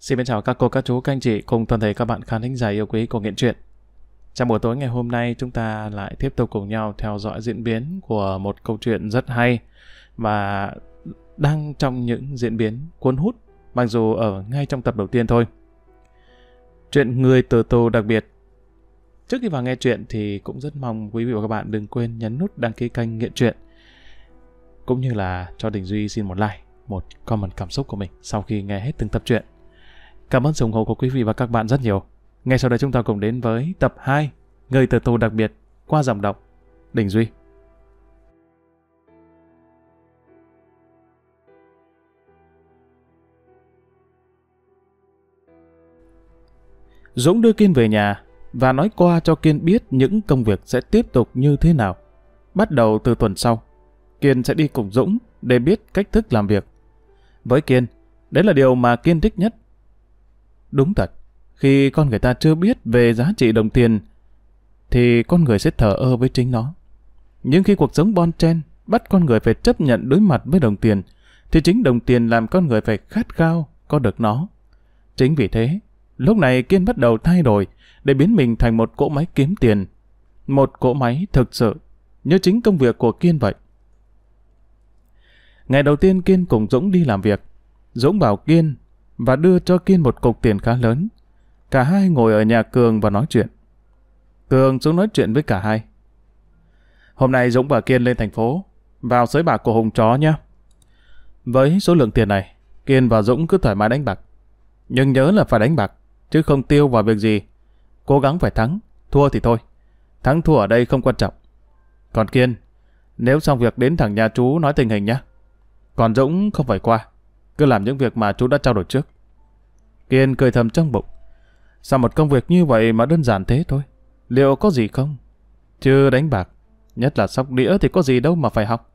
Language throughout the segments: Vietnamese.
Xin chào các cô, các chú, các anh chị cùng toàn thể các bạn khán thính giả yêu quý của Nghiện Truyện. Trong buổi tối ngày hôm nay, chúng ta lại tiếp tục cùng nhau theo dõi diễn biến của một câu chuyện rất hay và đang trong những diễn biến cuốn hút, mặc dù ở ngay trong tập đầu tiên thôi. Chuyện Người Từ Tù đặc biệt Trước khi vào nghe chuyện thì cũng rất mong quý vị và các bạn đừng quên nhấn nút đăng ký kênh Nghiện Chuyện cũng như là cho Đình Duy xin một like, một comment cảm xúc của mình sau khi nghe hết từng tập truyện. Cảm ơn sự ủng hộ của quý vị và các bạn rất nhiều. Ngay sau đây chúng ta cùng đến với tập 2 Người từ tù đặc biệt qua giọng đọc Đình Duy. Dũng đưa Kiên về nhà và nói qua cho Kiên biết những công việc sẽ tiếp tục như thế nào. Bắt đầu từ tuần sau, Kiên sẽ đi cùng Dũng để biết cách thức làm việc. Với Kiên, đấy là điều mà Kiên thích nhất Đúng thật, khi con người ta chưa biết về giá trị đồng tiền, thì con người sẽ thờ ơ với chính nó. Nhưng khi cuộc sống bon chen bắt con người phải chấp nhận đối mặt với đồng tiền, thì chính đồng tiền làm con người phải khát khao có được nó. Chính vì thế, lúc này Kiên bắt đầu thay đổi để biến mình thành một cỗ máy kiếm tiền. Một cỗ máy thực sự, như chính công việc của Kiên vậy. Ngày đầu tiên Kiên cùng Dũng đi làm việc. Dũng bảo Kiên và đưa cho Kiên một cục tiền khá lớn. Cả hai ngồi ở nhà Cường và nói chuyện. Cường xuống nói chuyện với cả hai. Hôm nay Dũng và Kiên lên thành phố, vào sới bạc của Hùng Chó nhé. Với số lượng tiền này, Kiên và Dũng cứ thoải mái đánh bạc. Nhưng nhớ là phải đánh bạc, chứ không tiêu vào việc gì. Cố gắng phải thắng, thua thì thôi. Thắng thua ở đây không quan trọng. Còn Kiên, nếu xong việc đến thẳng nhà chú nói tình hình nhé. Còn Dũng không phải qua cứ làm những việc mà chú đã trao đổi trước. Kiên cười thầm trong bụng. Sao một công việc như vậy mà đơn giản thế thôi? Liệu có gì không? chưa đánh bạc, nhất là sóc đĩa thì có gì đâu mà phải học.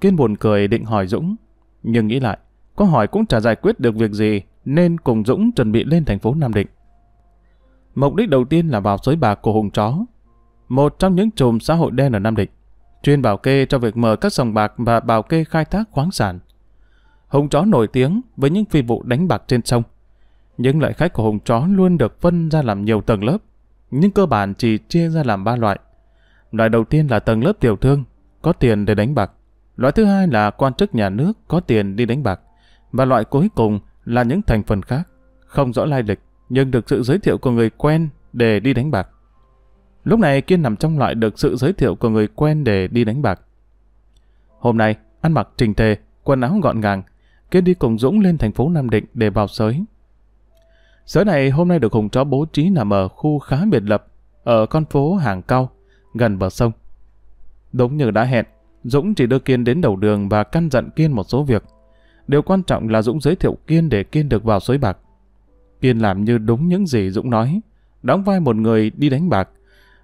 Kiên buồn cười định hỏi Dũng, nhưng nghĩ lại, có hỏi cũng chả giải quyết được việc gì, nên cùng Dũng chuẩn bị lên thành phố Nam Định. Mục đích đầu tiên là vào sới bạc của Hùng Chó, một trong những chùm xã hội đen ở Nam Định, chuyên bảo kê cho việc mở các sòng bạc và bảo kê khai thác khoáng sản. Hùng chó nổi tiếng với những phi vụ đánh bạc trên sông. Những loại khách của hùng chó luôn được phân ra làm nhiều tầng lớp, nhưng cơ bản chỉ chia ra làm ba loại. Loại đầu tiên là tầng lớp tiểu thương, có tiền để đánh bạc. Loại thứ hai là quan chức nhà nước có tiền đi đánh bạc. Và loại cuối cùng là những thành phần khác, không rõ lai lịch, nhưng được sự giới thiệu của người quen để đi đánh bạc. Lúc này Kiên nằm trong loại được sự giới thiệu của người quen để đi đánh bạc. Hôm nay, ăn mặc trình tề, quần áo gọn gàng, Kiên đi cùng Dũng lên thành phố Nam Định để vào sới. Sới này hôm nay được Hùng chó bố trí nằm ở khu khá biệt lập, ở con phố Hàng Cao, gần bờ sông. Đúng như đã hẹn, Dũng chỉ đưa Kiên đến đầu đường và căn dặn Kiên một số việc. Điều quan trọng là Dũng giới thiệu Kiên để Kiên được vào sới bạc. Kiên làm như đúng những gì Dũng nói, đóng vai một người đi đánh bạc,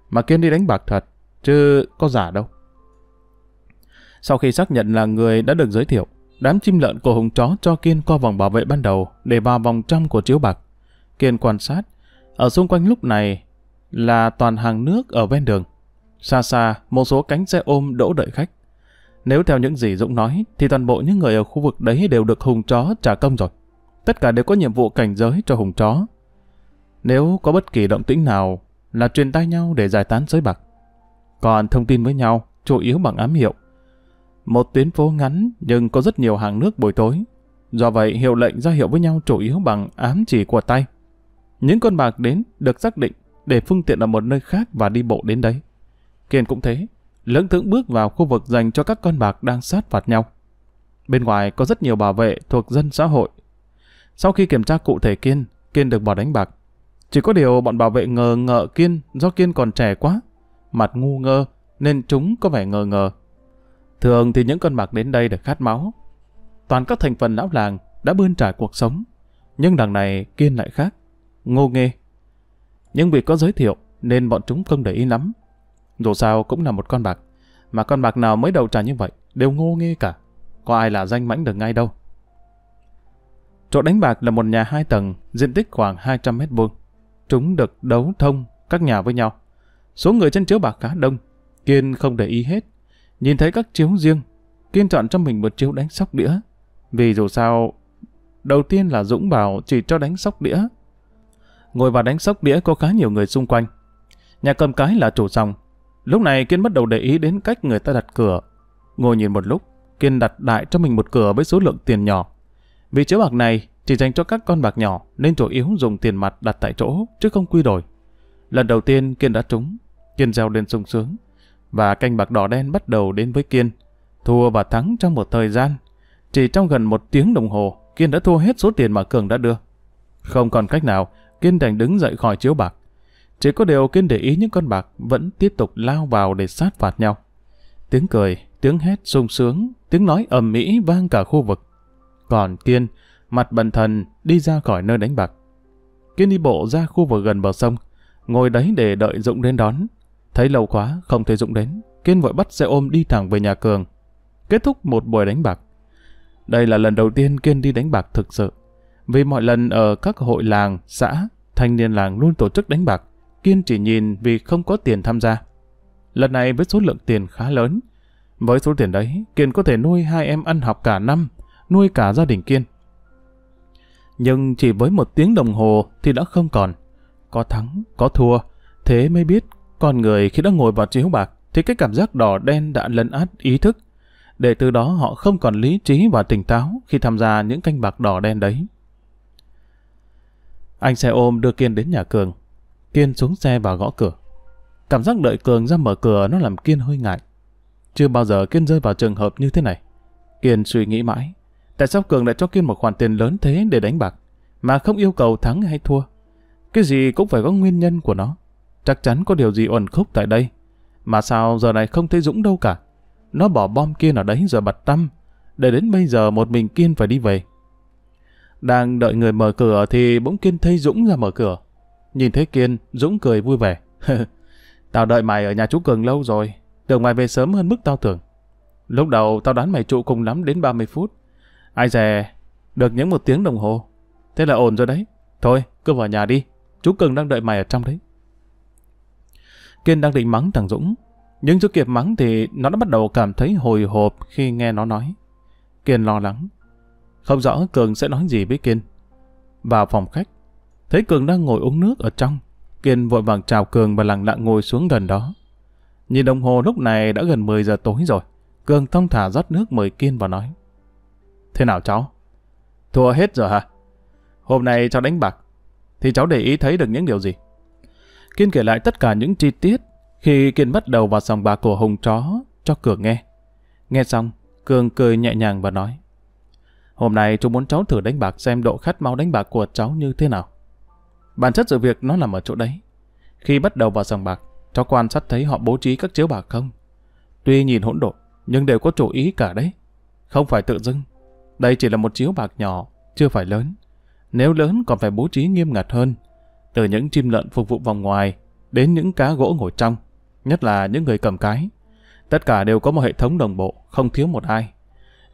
mà Kiên đi đánh bạc thật, chứ có giả đâu. Sau khi xác nhận là người đã được giới thiệu, Đám chim lợn của hùng chó cho Kiên qua vòng bảo vệ ban đầu để vào vòng trong của chiếu bạc. Kiên quan sát, ở xung quanh lúc này là toàn hàng nước ở ven đường. Xa xa, một số cánh xe ôm đỗ đợi khách. Nếu theo những gì Dũng nói, thì toàn bộ những người ở khu vực đấy đều được hùng chó trả công rồi. Tất cả đều có nhiệm vụ cảnh giới cho hùng chó. Nếu có bất kỳ động tĩnh nào là truyền tay nhau để giải tán giới bạc. Còn thông tin với nhau, chủ yếu bằng ám hiệu. Một tuyến phố ngắn nhưng có rất nhiều hàng nước buổi tối. Do vậy hiệu lệnh ra hiệu với nhau chủ yếu bằng ám chỉ của tay. Những con bạc đến được xác định để phương tiện ở một nơi khác và đi bộ đến đấy. Kiên cũng thế, lững thững bước vào khu vực dành cho các con bạc đang sát phạt nhau. Bên ngoài có rất nhiều bảo vệ thuộc dân xã hội. Sau khi kiểm tra cụ thể Kiên, Kiên được bỏ đánh bạc. Chỉ có điều bọn bảo vệ ngờ ngợ Kiên do Kiên còn trẻ quá, mặt ngu ngơ nên chúng có vẻ ngờ ngờ. Thường thì những con bạc đến đây được khát máu. Toàn các thành phần lão làng đã bươn trải cuộc sống. Nhưng đằng này kiên lại khác, ngô nghê. Nhưng vì có giới thiệu nên bọn chúng không để ý lắm. Dù sao cũng là một con bạc. Mà con bạc nào mới đầu trà như vậy đều ngô nghê cả. Có ai là danh mãnh được ngay đâu. Chỗ đánh bạc là một nhà hai tầng, diện tích khoảng 200 mét vuông. Chúng được đấu thông các nhà với nhau. Số người trên chiếu bạc khá đông, Kiên không để ý hết Nhìn thấy các chiếu riêng, Kiên chọn cho mình một chiếu đánh sóc đĩa. Vì dù sao, đầu tiên là Dũng bảo chỉ cho đánh sóc đĩa. Ngồi vào đánh sóc đĩa có khá nhiều người xung quanh. Nhà cầm cái là chủ dòng Lúc này Kiên bắt đầu để ý đến cách người ta đặt cửa. Ngồi nhìn một lúc, Kiên đặt đại cho mình một cửa với số lượng tiền nhỏ. Vì chiếu bạc này chỉ dành cho các con bạc nhỏ nên chủ yếu dùng tiền mặt đặt tại chỗ chứ không quy đổi. Lần đầu tiên Kiên đã trúng, Kiên gieo lên sung sướng và canh bạc đỏ đen bắt đầu đến với Kiên. Thua và thắng trong một thời gian. Chỉ trong gần một tiếng đồng hồ, Kiên đã thua hết số tiền mà Cường đã đưa. Không còn cách nào, Kiên đành đứng dậy khỏi chiếu bạc. Chỉ có điều Kiên để ý những con bạc vẫn tiếp tục lao vào để sát phạt nhau. Tiếng cười, tiếng hét sung sướng, tiếng nói ầm mỹ vang cả khu vực. Còn Kiên, mặt bần thần, đi ra khỏi nơi đánh bạc. Kiên đi bộ ra khu vực gần bờ sông, ngồi đấy để đợi Dũng đến đón. Thấy lâu quá, không thể Dũng đến, Kiên vội bắt xe ôm đi thẳng về nhà Cường. Kết thúc một buổi đánh bạc. Đây là lần đầu tiên Kiên đi đánh bạc thực sự. Vì mọi lần ở các hội làng, xã, thanh niên làng luôn tổ chức đánh bạc, Kiên chỉ nhìn vì không có tiền tham gia. Lần này với số lượng tiền khá lớn. Với số tiền đấy, Kiên có thể nuôi hai em ăn học cả năm, nuôi cả gia đình Kiên. Nhưng chỉ với một tiếng đồng hồ thì đã không còn. Có thắng, có thua, thế mới biết con người khi đã ngồi vào chiếu bạc thì cái cảm giác đỏ đen đã lấn át ý thức. Để từ đó họ không còn lý trí và tỉnh táo khi tham gia những canh bạc đỏ đen đấy. Anh xe ôm đưa Kiên đến nhà Cường. Kiên xuống xe và gõ cửa. Cảm giác đợi Cường ra mở cửa nó làm Kiên hơi ngại. Chưa bao giờ Kiên rơi vào trường hợp như thế này. Kiên suy nghĩ mãi. Tại sao Cường lại cho Kiên một khoản tiền lớn thế để đánh bạc, mà không yêu cầu thắng hay thua? Cái gì cũng phải có nguyên nhân của nó. Chắc chắn có điều gì uẩn khúc tại đây. Mà sao giờ này không thấy Dũng đâu cả. Nó bỏ bom kia ở đấy giờ bật tâm. Để đến bây giờ một mình Kiên phải đi về. Đang đợi người mở cửa thì bỗng Kiên thấy Dũng ra mở cửa. Nhìn thấy Kiên, Dũng cười vui vẻ. tao đợi mày ở nhà chú Cường lâu rồi. Tưởng mày về sớm hơn mức tao tưởng. Lúc đầu tao đoán mày trụ cùng lắm đến 30 phút. Ai dè, được những một tiếng đồng hồ. Thế là ổn rồi đấy. Thôi, cứ vào nhà đi. Chú Cường đang đợi mày ở trong đấy. Kiên đang định mắng thằng Dũng. Nhưng chưa kịp mắng thì nó đã bắt đầu cảm thấy hồi hộp khi nghe nó nói. Kiên lo lắng. Không rõ Cường sẽ nói gì với Kiên. Vào phòng khách, thấy Cường đang ngồi uống nước ở trong. Kiên vội vàng chào Cường và lặng lặng ngồi xuống gần đó. Nhìn đồng hồ lúc này đã gần 10 giờ tối rồi. Cường thong thả rót nước mời Kiên và nói. Thế nào cháu? Thua hết rồi hả? Hôm nay cháu đánh bạc, thì cháu để ý thấy được những điều gì? Kiên kể lại tất cả những chi tiết khi Kiên bắt đầu vào sòng bạc của Hùng Chó cho Cường nghe. Nghe xong, Cường cười nhẹ nhàng và nói Hôm nay chú muốn cháu thử đánh bạc xem độ khát máu đánh bạc của cháu như thế nào. Bản chất sự việc nó nằm ở chỗ đấy. Khi bắt đầu vào sòng bạc, cháu quan sát thấy họ bố trí các chiếu bạc không. Tuy nhìn hỗn độn, nhưng đều có chủ ý cả đấy. Không phải tự dưng. Đây chỉ là một chiếu bạc nhỏ, chưa phải lớn. Nếu lớn còn phải bố trí nghiêm ngặt hơn, từ những chim lợn phục vụ vòng ngoài đến những cá gỗ ngồi trong, nhất là những người cầm cái. Tất cả đều có một hệ thống đồng bộ, không thiếu một ai.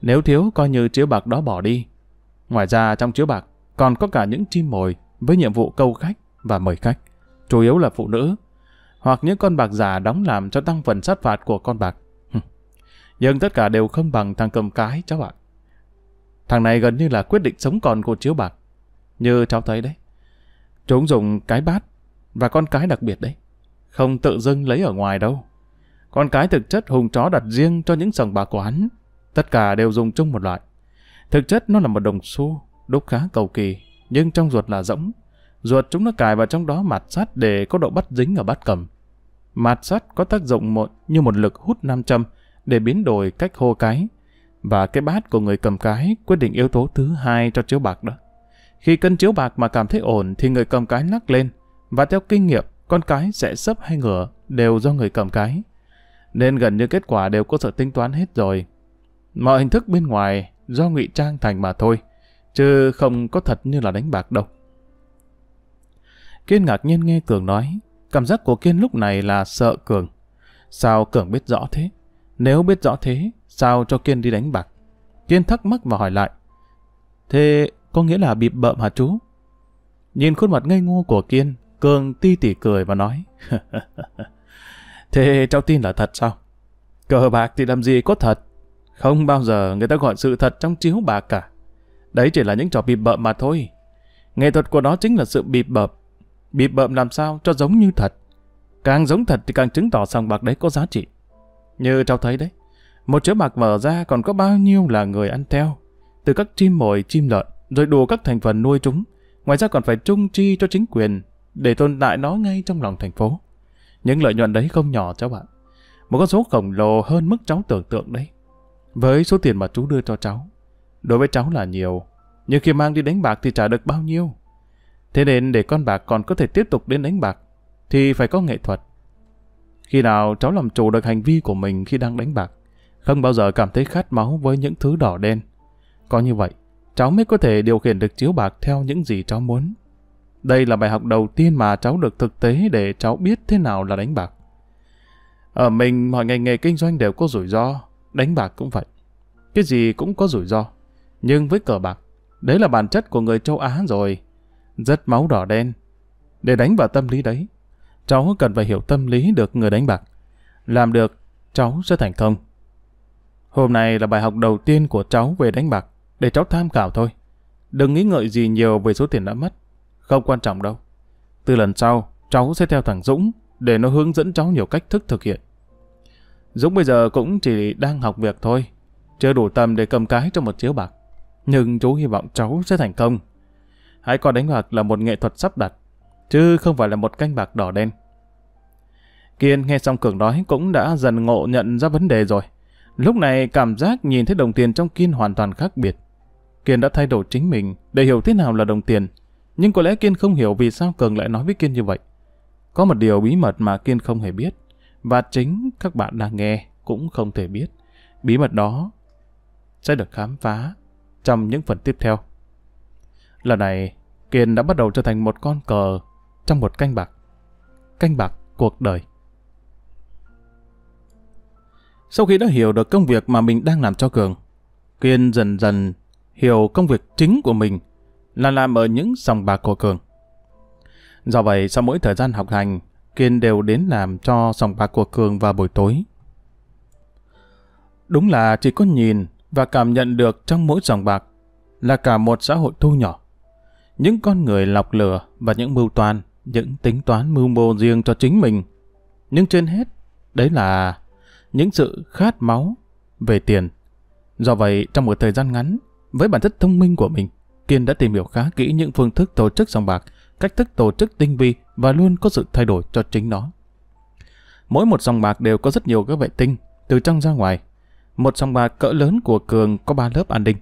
Nếu thiếu coi như chiếu bạc đó bỏ đi. Ngoài ra trong chiếu bạc còn có cả những chim mồi với nhiệm vụ câu khách và mời khách, chủ yếu là phụ nữ, hoặc những con bạc giả đóng làm cho tăng phần sát phạt của con bạc. Nhưng tất cả đều không bằng thằng cầm cái cháu ạ. Thằng này gần như là quyết định sống còn của chiếu bạc. Như cháu thấy đấy, Chúng dùng cái bát và con cái đặc biệt đấy. Không tự dưng lấy ở ngoài đâu. Con cái thực chất hùng chó đặt riêng cho những sòng bạc quán. Tất cả đều dùng chung một loại. Thực chất nó là một đồng xu, đúc khá cầu kỳ, nhưng trong ruột là rỗng. Ruột chúng nó cài vào trong đó mạt sắt để có độ bắt dính ở bát cầm. Mạt sắt có tác dụng một, như một lực hút nam châm để biến đổi cách hô cái. Và cái bát của người cầm cái quyết định yếu tố thứ hai cho chiếu bạc đó. Khi cân chiếu bạc mà cảm thấy ổn thì người cầm cái lắc lên, và theo kinh nghiệm, con cái sẽ sấp hay ngửa đều do người cầm cái. Nên gần như kết quả đều có sự tính toán hết rồi. Mọi hình thức bên ngoài do ngụy trang thành mà thôi, chứ không có thật như là đánh bạc đâu. Kiên ngạc nhiên nghe Cường nói, cảm giác của Kiên lúc này là sợ Cường. Sao Cường biết rõ thế? Nếu biết rõ thế, sao cho Kiên đi đánh bạc? Kiên thắc mắc và hỏi lại. Thế có nghĩa là bị bợm hả chú? Nhìn khuôn mặt ngây ngô của Kiên, Cường ti tỉ cười và nói. Thế cháu tin là thật sao? Cờ bạc thì làm gì có thật. Không bao giờ người ta gọi sự thật trong chiếu bạc cả. Đấy chỉ là những trò bịp bợm mà thôi. Nghệ thuật của nó chính là sự bịp bợm. Bịp bợm làm sao cho giống như thật. Càng giống thật thì càng chứng tỏ sòng bạc đấy có giá trị. Như cháu thấy đấy, một chiếu bạc mở ra còn có bao nhiêu là người ăn theo. Từ các chim mồi, chim lợn, rồi đủ các thành phần nuôi chúng. Ngoài ra còn phải trung chi cho chính quyền để tồn tại nó ngay trong lòng thành phố. Những lợi nhuận đấy không nhỏ cháu bạn. Một con số khổng lồ hơn mức cháu tưởng tượng đấy. Với số tiền mà chú đưa cho cháu, đối với cháu là nhiều, nhưng khi mang đi đánh bạc thì trả được bao nhiêu. Thế nên để con bạc còn có thể tiếp tục đến đánh bạc, thì phải có nghệ thuật. Khi nào cháu làm chủ được hành vi của mình khi đang đánh bạc, không bao giờ cảm thấy khát máu với những thứ đỏ đen. Có như vậy, cháu mới có thể điều khiển được chiếu bạc theo những gì cháu muốn. Đây là bài học đầu tiên mà cháu được thực tế để cháu biết thế nào là đánh bạc. Ở mình mọi ngành nghề kinh doanh đều có rủi ro, đánh bạc cũng vậy. Cái gì cũng có rủi ro, nhưng với cờ bạc, đấy là bản chất của người châu Á rồi. Rất máu đỏ đen. Để đánh vào tâm lý đấy, cháu cần phải hiểu tâm lý được người đánh bạc. Làm được, cháu sẽ thành công. Hôm nay là bài học đầu tiên của cháu về đánh bạc để cháu tham khảo thôi. Đừng nghĩ ngợi gì nhiều về số tiền đã mất. Không quan trọng đâu. Từ lần sau, cháu sẽ theo thằng Dũng để nó hướng dẫn cháu nhiều cách thức thực hiện. Dũng bây giờ cũng chỉ đang học việc thôi, chưa đủ tầm để cầm cái trong một chiếu bạc. Nhưng chú hy vọng cháu sẽ thành công. Hãy coi đánh bạc là một nghệ thuật sắp đặt, chứ không phải là một canh bạc đỏ đen. Kiên nghe xong Cường nói cũng đã dần ngộ nhận ra vấn đề rồi. Lúc này cảm giác nhìn thấy đồng tiền trong Kiên hoàn toàn khác biệt. Kiên đã thay đổi chính mình để hiểu thế nào là đồng tiền. Nhưng có lẽ Kiên không hiểu vì sao Cường lại nói với Kiên như vậy. Có một điều bí mật mà Kiên không hề biết. Và chính các bạn đang nghe cũng không thể biết. Bí mật đó sẽ được khám phá trong những phần tiếp theo. Lần này, Kiên đã bắt đầu trở thành một con cờ trong một canh bạc. Canh bạc cuộc đời. Sau khi đã hiểu được công việc mà mình đang làm cho Cường, Kiên dần dần hiểu công việc chính của mình là làm ở những sòng bạc của Cường. Do vậy, sau mỗi thời gian học hành, Kiên đều đến làm cho sòng bạc của Cường vào buổi tối. Đúng là chỉ có nhìn và cảm nhận được trong mỗi sòng bạc là cả một xã hội thu nhỏ. Những con người lọc lửa và những mưu toan, những tính toán mưu mô riêng cho chính mình. Nhưng trên hết, đấy là những sự khát máu về tiền. Do vậy, trong một thời gian ngắn, với bản chất thông minh của mình, Kiên đã tìm hiểu khá kỹ những phương thức tổ chức sòng bạc, cách thức tổ chức tinh vi và luôn có sự thay đổi cho chính nó. Mỗi một sòng bạc đều có rất nhiều các vệ tinh, từ trong ra ngoài. Một sòng bạc cỡ lớn của Cường có 3 lớp an ninh.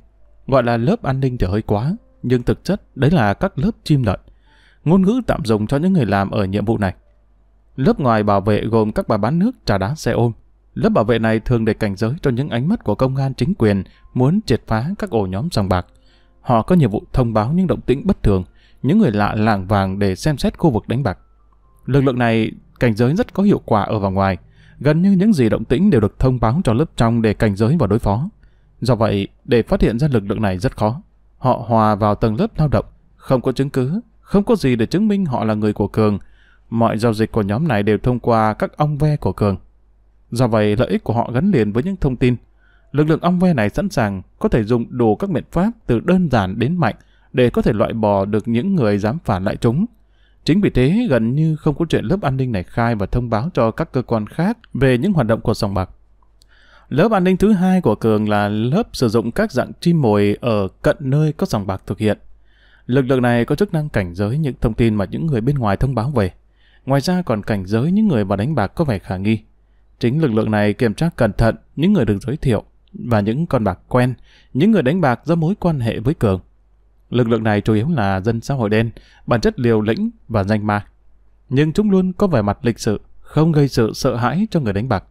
Gọi là lớp an ninh thì hơi quá, nhưng thực chất đấy là các lớp chim lợn. Ngôn ngữ tạm dùng cho những người làm ở nhiệm vụ này. Lớp ngoài bảo vệ gồm các bà bán nước, trà đá, xe ôm, Lớp bảo vệ này thường để cảnh giới cho những ánh mắt của công an chính quyền muốn triệt phá các ổ nhóm sòng bạc. Họ có nhiệm vụ thông báo những động tĩnh bất thường, những người lạ lạng vàng để xem xét khu vực đánh bạc. Lực lượng này cảnh giới rất có hiệu quả ở vào ngoài, gần như những gì động tĩnh đều được thông báo cho lớp trong để cảnh giới và đối phó. Do vậy, để phát hiện ra lực lượng này rất khó. Họ hòa vào tầng lớp lao động, không có chứng cứ, không có gì để chứng minh họ là người của Cường. Mọi giao dịch của nhóm này đều thông qua các ong ve của Cường. Do vậy, lợi ích của họ gắn liền với những thông tin. Lực lượng ong ve này sẵn sàng có thể dùng đủ các biện pháp từ đơn giản đến mạnh để có thể loại bỏ được những người dám phản lại chúng. Chính vì thế, gần như không có chuyện lớp an ninh này khai và thông báo cho các cơ quan khác về những hoạt động của sòng bạc. Lớp an ninh thứ hai của Cường là lớp sử dụng các dạng chim mồi ở cận nơi có sòng bạc thực hiện. Lực lượng này có chức năng cảnh giới những thông tin mà những người bên ngoài thông báo về. Ngoài ra còn cảnh giới những người vào đánh bạc có vẻ khả nghi. Chính lực lượng này kiểm tra cẩn thận những người được giới thiệu và những con bạc quen, những người đánh bạc do mối quan hệ với Cường. Lực lượng này chủ yếu là dân xã hội đen, bản chất liều lĩnh và danh ma. Nhưng chúng luôn có vẻ mặt lịch sự, không gây sự sợ hãi cho người đánh bạc.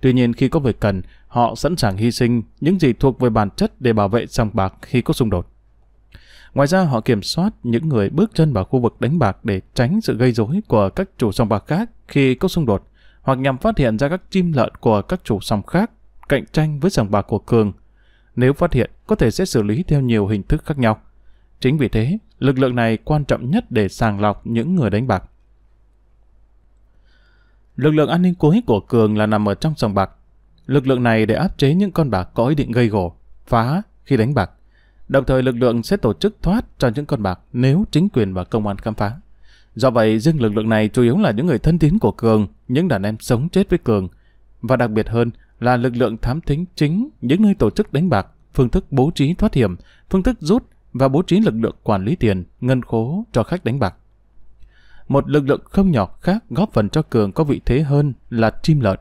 Tuy nhiên khi có việc cần, họ sẵn sàng hy sinh những gì thuộc về bản chất để bảo vệ sòng bạc khi có xung đột. Ngoài ra họ kiểm soát những người bước chân vào khu vực đánh bạc để tránh sự gây rối của các chủ sòng bạc khác khi có xung đột hoặc nhằm phát hiện ra các chim lợn của các chủ sòng khác cạnh tranh với sòng bạc của Cường. Nếu phát hiện, có thể sẽ xử lý theo nhiều hình thức khác nhau. Chính vì thế, lực lượng này quan trọng nhất để sàng lọc những người đánh bạc. Lực lượng an ninh cuối của Cường là nằm ở trong sòng bạc. Lực lượng này để áp chế những con bạc có ý định gây gổ, phá khi đánh bạc. Đồng thời lực lượng sẽ tổ chức thoát cho những con bạc nếu chính quyền và công an khám phá. Do vậy, riêng lực lượng này chủ yếu là những người thân tín của Cường, những đàn em sống chết với Cường. Và đặc biệt hơn là lực lượng thám thính chính những nơi tổ chức đánh bạc, phương thức bố trí thoát hiểm, phương thức rút và bố trí lực lượng quản lý tiền, ngân khố cho khách đánh bạc. Một lực lượng không nhỏ khác góp phần cho Cường có vị thế hơn là chim lợn.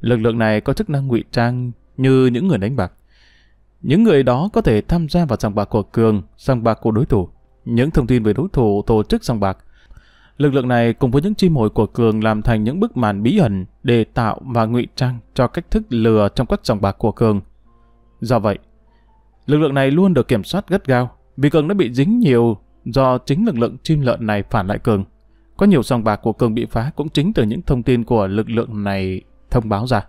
Lực lượng này có chức năng ngụy trang như những người đánh bạc. Những người đó có thể tham gia vào sòng bạc của Cường, sòng bạc của đối thủ. Những thông tin về đối thủ tổ chức sòng bạc, Lực lượng này cùng với những chim mồi của Cường làm thành những bức màn bí ẩn để tạo và ngụy trang cho cách thức lừa trong các sòng bạc của Cường. Do vậy, lực lượng này luôn được kiểm soát gắt gao vì Cường đã bị dính nhiều do chính lực lượng chim lợn này phản lại Cường. Có nhiều sòng bạc của Cường bị phá cũng chính từ những thông tin của lực lượng này thông báo ra.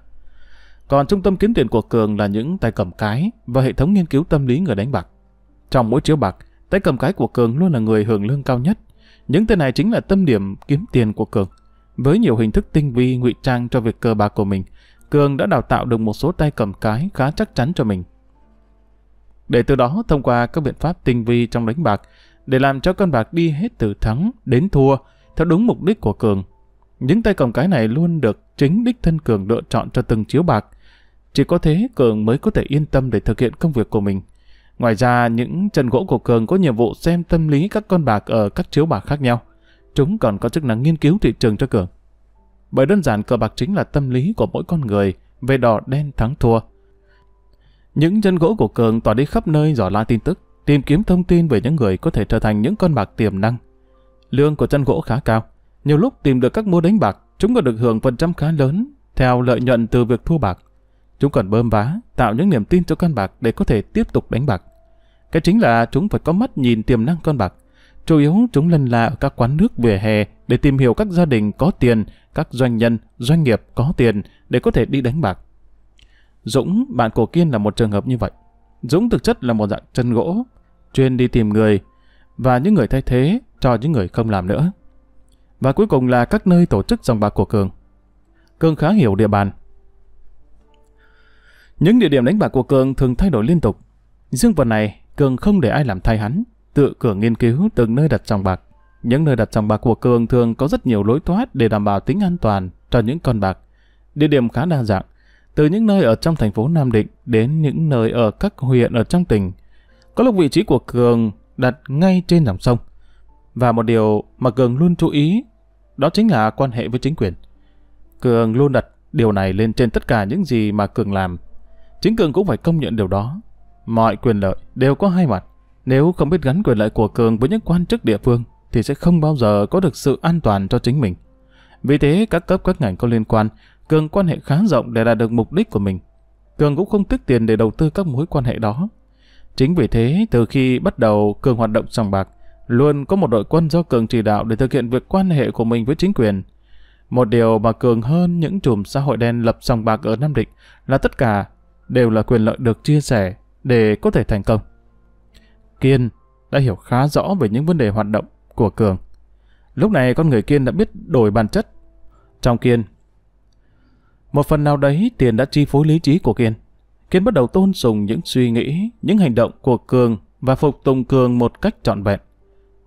Còn trung tâm kiếm tiền của Cường là những tay cầm cái và hệ thống nghiên cứu tâm lý người đánh bạc. Trong mỗi chiếu bạc, tay cầm cái của Cường luôn là người hưởng lương cao nhất những tên này chính là tâm điểm kiếm tiền của Cường. Với nhiều hình thức tinh vi ngụy trang cho việc cờ bạc của mình, Cường đã đào tạo được một số tay cầm cái khá chắc chắn cho mình. Để từ đó thông qua các biện pháp tinh vi trong đánh bạc, để làm cho con bạc đi hết từ thắng đến thua theo đúng mục đích của Cường. Những tay cầm cái này luôn được chính đích thân Cường lựa chọn cho từng chiếu bạc. Chỉ có thế Cường mới có thể yên tâm để thực hiện công việc của mình. Ngoài ra, những chân gỗ của Cường có nhiệm vụ xem tâm lý các con bạc ở các chiếu bạc khác nhau. Chúng còn có chức năng nghiên cứu thị trường cho Cường. Bởi đơn giản cờ bạc chính là tâm lý của mỗi con người về đỏ đen thắng thua. Những chân gỗ của Cường tỏa đi khắp nơi dò la tin tức, tìm kiếm thông tin về những người có thể trở thành những con bạc tiềm năng. Lương của chân gỗ khá cao. Nhiều lúc tìm được các mua đánh bạc, chúng còn được hưởng phần trăm khá lớn theo lợi nhuận từ việc thua bạc. Chúng còn bơm vá, tạo những niềm tin cho con bạc để có thể tiếp tục đánh bạc. Cái chính là chúng phải có mắt nhìn tiềm năng con bạc. Chủ yếu chúng lân la ở các quán nước vỉa hè để tìm hiểu các gia đình có tiền, các doanh nhân, doanh nghiệp có tiền để có thể đi đánh bạc. Dũng, bạn của Kiên là một trường hợp như vậy. Dũng thực chất là một dạng chân gỗ, chuyên đi tìm người và những người thay thế cho những người không làm nữa. Và cuối cùng là các nơi tổ chức dòng bạc của Cường. Cường khá hiểu địa bàn. Những địa điểm đánh bạc của Cường thường thay đổi liên tục. Riêng phần này, Cường không để ai làm thay hắn, tự Cường nghiên cứu từng nơi đặt sòng bạc. Những nơi đặt sòng bạc của Cường thường có rất nhiều lối thoát để đảm bảo tính an toàn cho những con bạc. Địa điểm khá đa dạng, từ những nơi ở trong thành phố Nam Định đến những nơi ở các huyện ở trong tỉnh. Có lúc vị trí của Cường đặt ngay trên dòng sông. Và một điều mà Cường luôn chú ý, đó chính là quan hệ với chính quyền. Cường luôn đặt điều này lên trên tất cả những gì mà Cường làm. Chính Cường cũng phải công nhận điều đó. Mọi quyền lợi đều có hai mặt. Nếu không biết gắn quyền lợi của Cường với những quan chức địa phương, thì sẽ không bao giờ có được sự an toàn cho chính mình. Vì thế, các cấp các ngành có liên quan, Cường quan hệ khá rộng để đạt được mục đích của mình. Cường cũng không tiếc tiền để đầu tư các mối quan hệ đó. Chính vì thế, từ khi bắt đầu Cường hoạt động sòng bạc, luôn có một đội quân do Cường chỉ đạo để thực hiện việc quan hệ của mình với chính quyền. Một điều mà Cường hơn những chùm xã hội đen lập sòng bạc ở Nam Định là tất cả đều là quyền lợi được chia sẻ để có thể thành công. Kiên đã hiểu khá rõ về những vấn đề hoạt động của Cường. Lúc này con người Kiên đã biết đổi bản chất. Trong Kiên, một phần nào đấy tiền đã chi phối lý trí của Kiên. Kiên bắt đầu tôn sùng những suy nghĩ, những hành động của Cường và phục tùng Cường một cách trọn vẹn.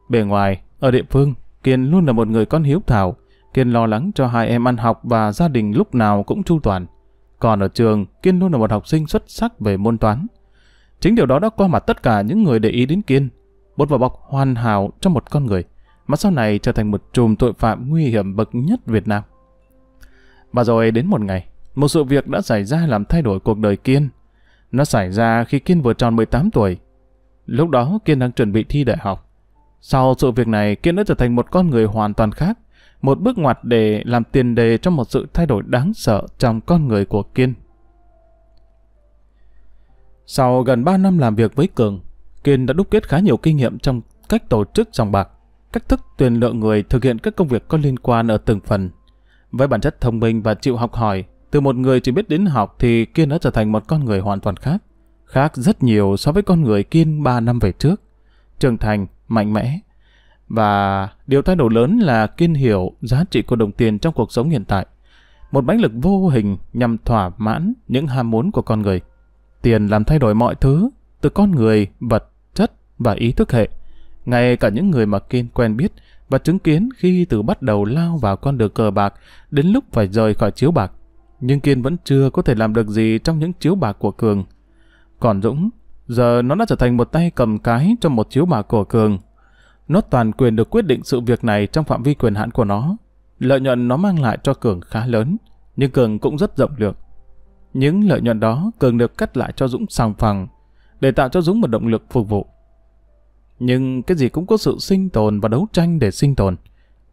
Bề ngoài, ở địa phương, Kiên luôn là một người con hiếu thảo. Kiên lo lắng cho hai em ăn học và gia đình lúc nào cũng chu toàn. Còn ở trường, Kiên luôn là một học sinh xuất sắc về môn toán. Chính điều đó đã qua mặt tất cả những người để ý đến Kiên, một vỏ bọc hoàn hảo trong một con người, mà sau này trở thành một chùm tội phạm nguy hiểm bậc nhất Việt Nam. Và rồi đến một ngày, một sự việc đã xảy ra làm thay đổi cuộc đời Kiên. Nó xảy ra khi Kiên vừa tròn 18 tuổi. Lúc đó Kiên đang chuẩn bị thi đại học. Sau sự việc này, Kiên đã trở thành một con người hoàn toàn khác, một bước ngoặt để làm tiền đề cho một sự thay đổi đáng sợ trong con người của Kiên. Sau gần 3 năm làm việc với Cường, Kiên đã đúc kết khá nhiều kinh nghiệm trong cách tổ chức dòng bạc, cách thức tuyển lựa người thực hiện các công việc có liên quan ở từng phần. Với bản chất thông minh và chịu học hỏi, từ một người chỉ biết đến học thì Kiên đã trở thành một con người hoàn toàn khác. Khác rất nhiều so với con người Kiên 3 năm về trước. Trưởng thành, mạnh mẽ. Và điều thay đổi lớn là Kiên hiểu giá trị của đồng tiền trong cuộc sống hiện tại. Một bánh lực vô hình nhằm thỏa mãn những ham muốn của con người. Tiền làm thay đổi mọi thứ, từ con người, vật, chất và ý thức hệ. Ngay cả những người mà Kiên quen biết và chứng kiến khi từ bắt đầu lao vào con đường cờ bạc đến lúc phải rời khỏi chiếu bạc. Nhưng Kiên vẫn chưa có thể làm được gì trong những chiếu bạc của Cường. Còn Dũng, giờ nó đã trở thành một tay cầm cái trong một chiếu bạc của Cường. Nó toàn quyền được quyết định sự việc này trong phạm vi quyền hạn của nó. Lợi nhuận nó mang lại cho Cường khá lớn, nhưng Cường cũng rất rộng lượng. Những lợi nhuận đó cần được cắt lại cho Dũng sòng phẳng để tạo cho Dũng một động lực phục vụ. Nhưng cái gì cũng có sự sinh tồn và đấu tranh để sinh tồn.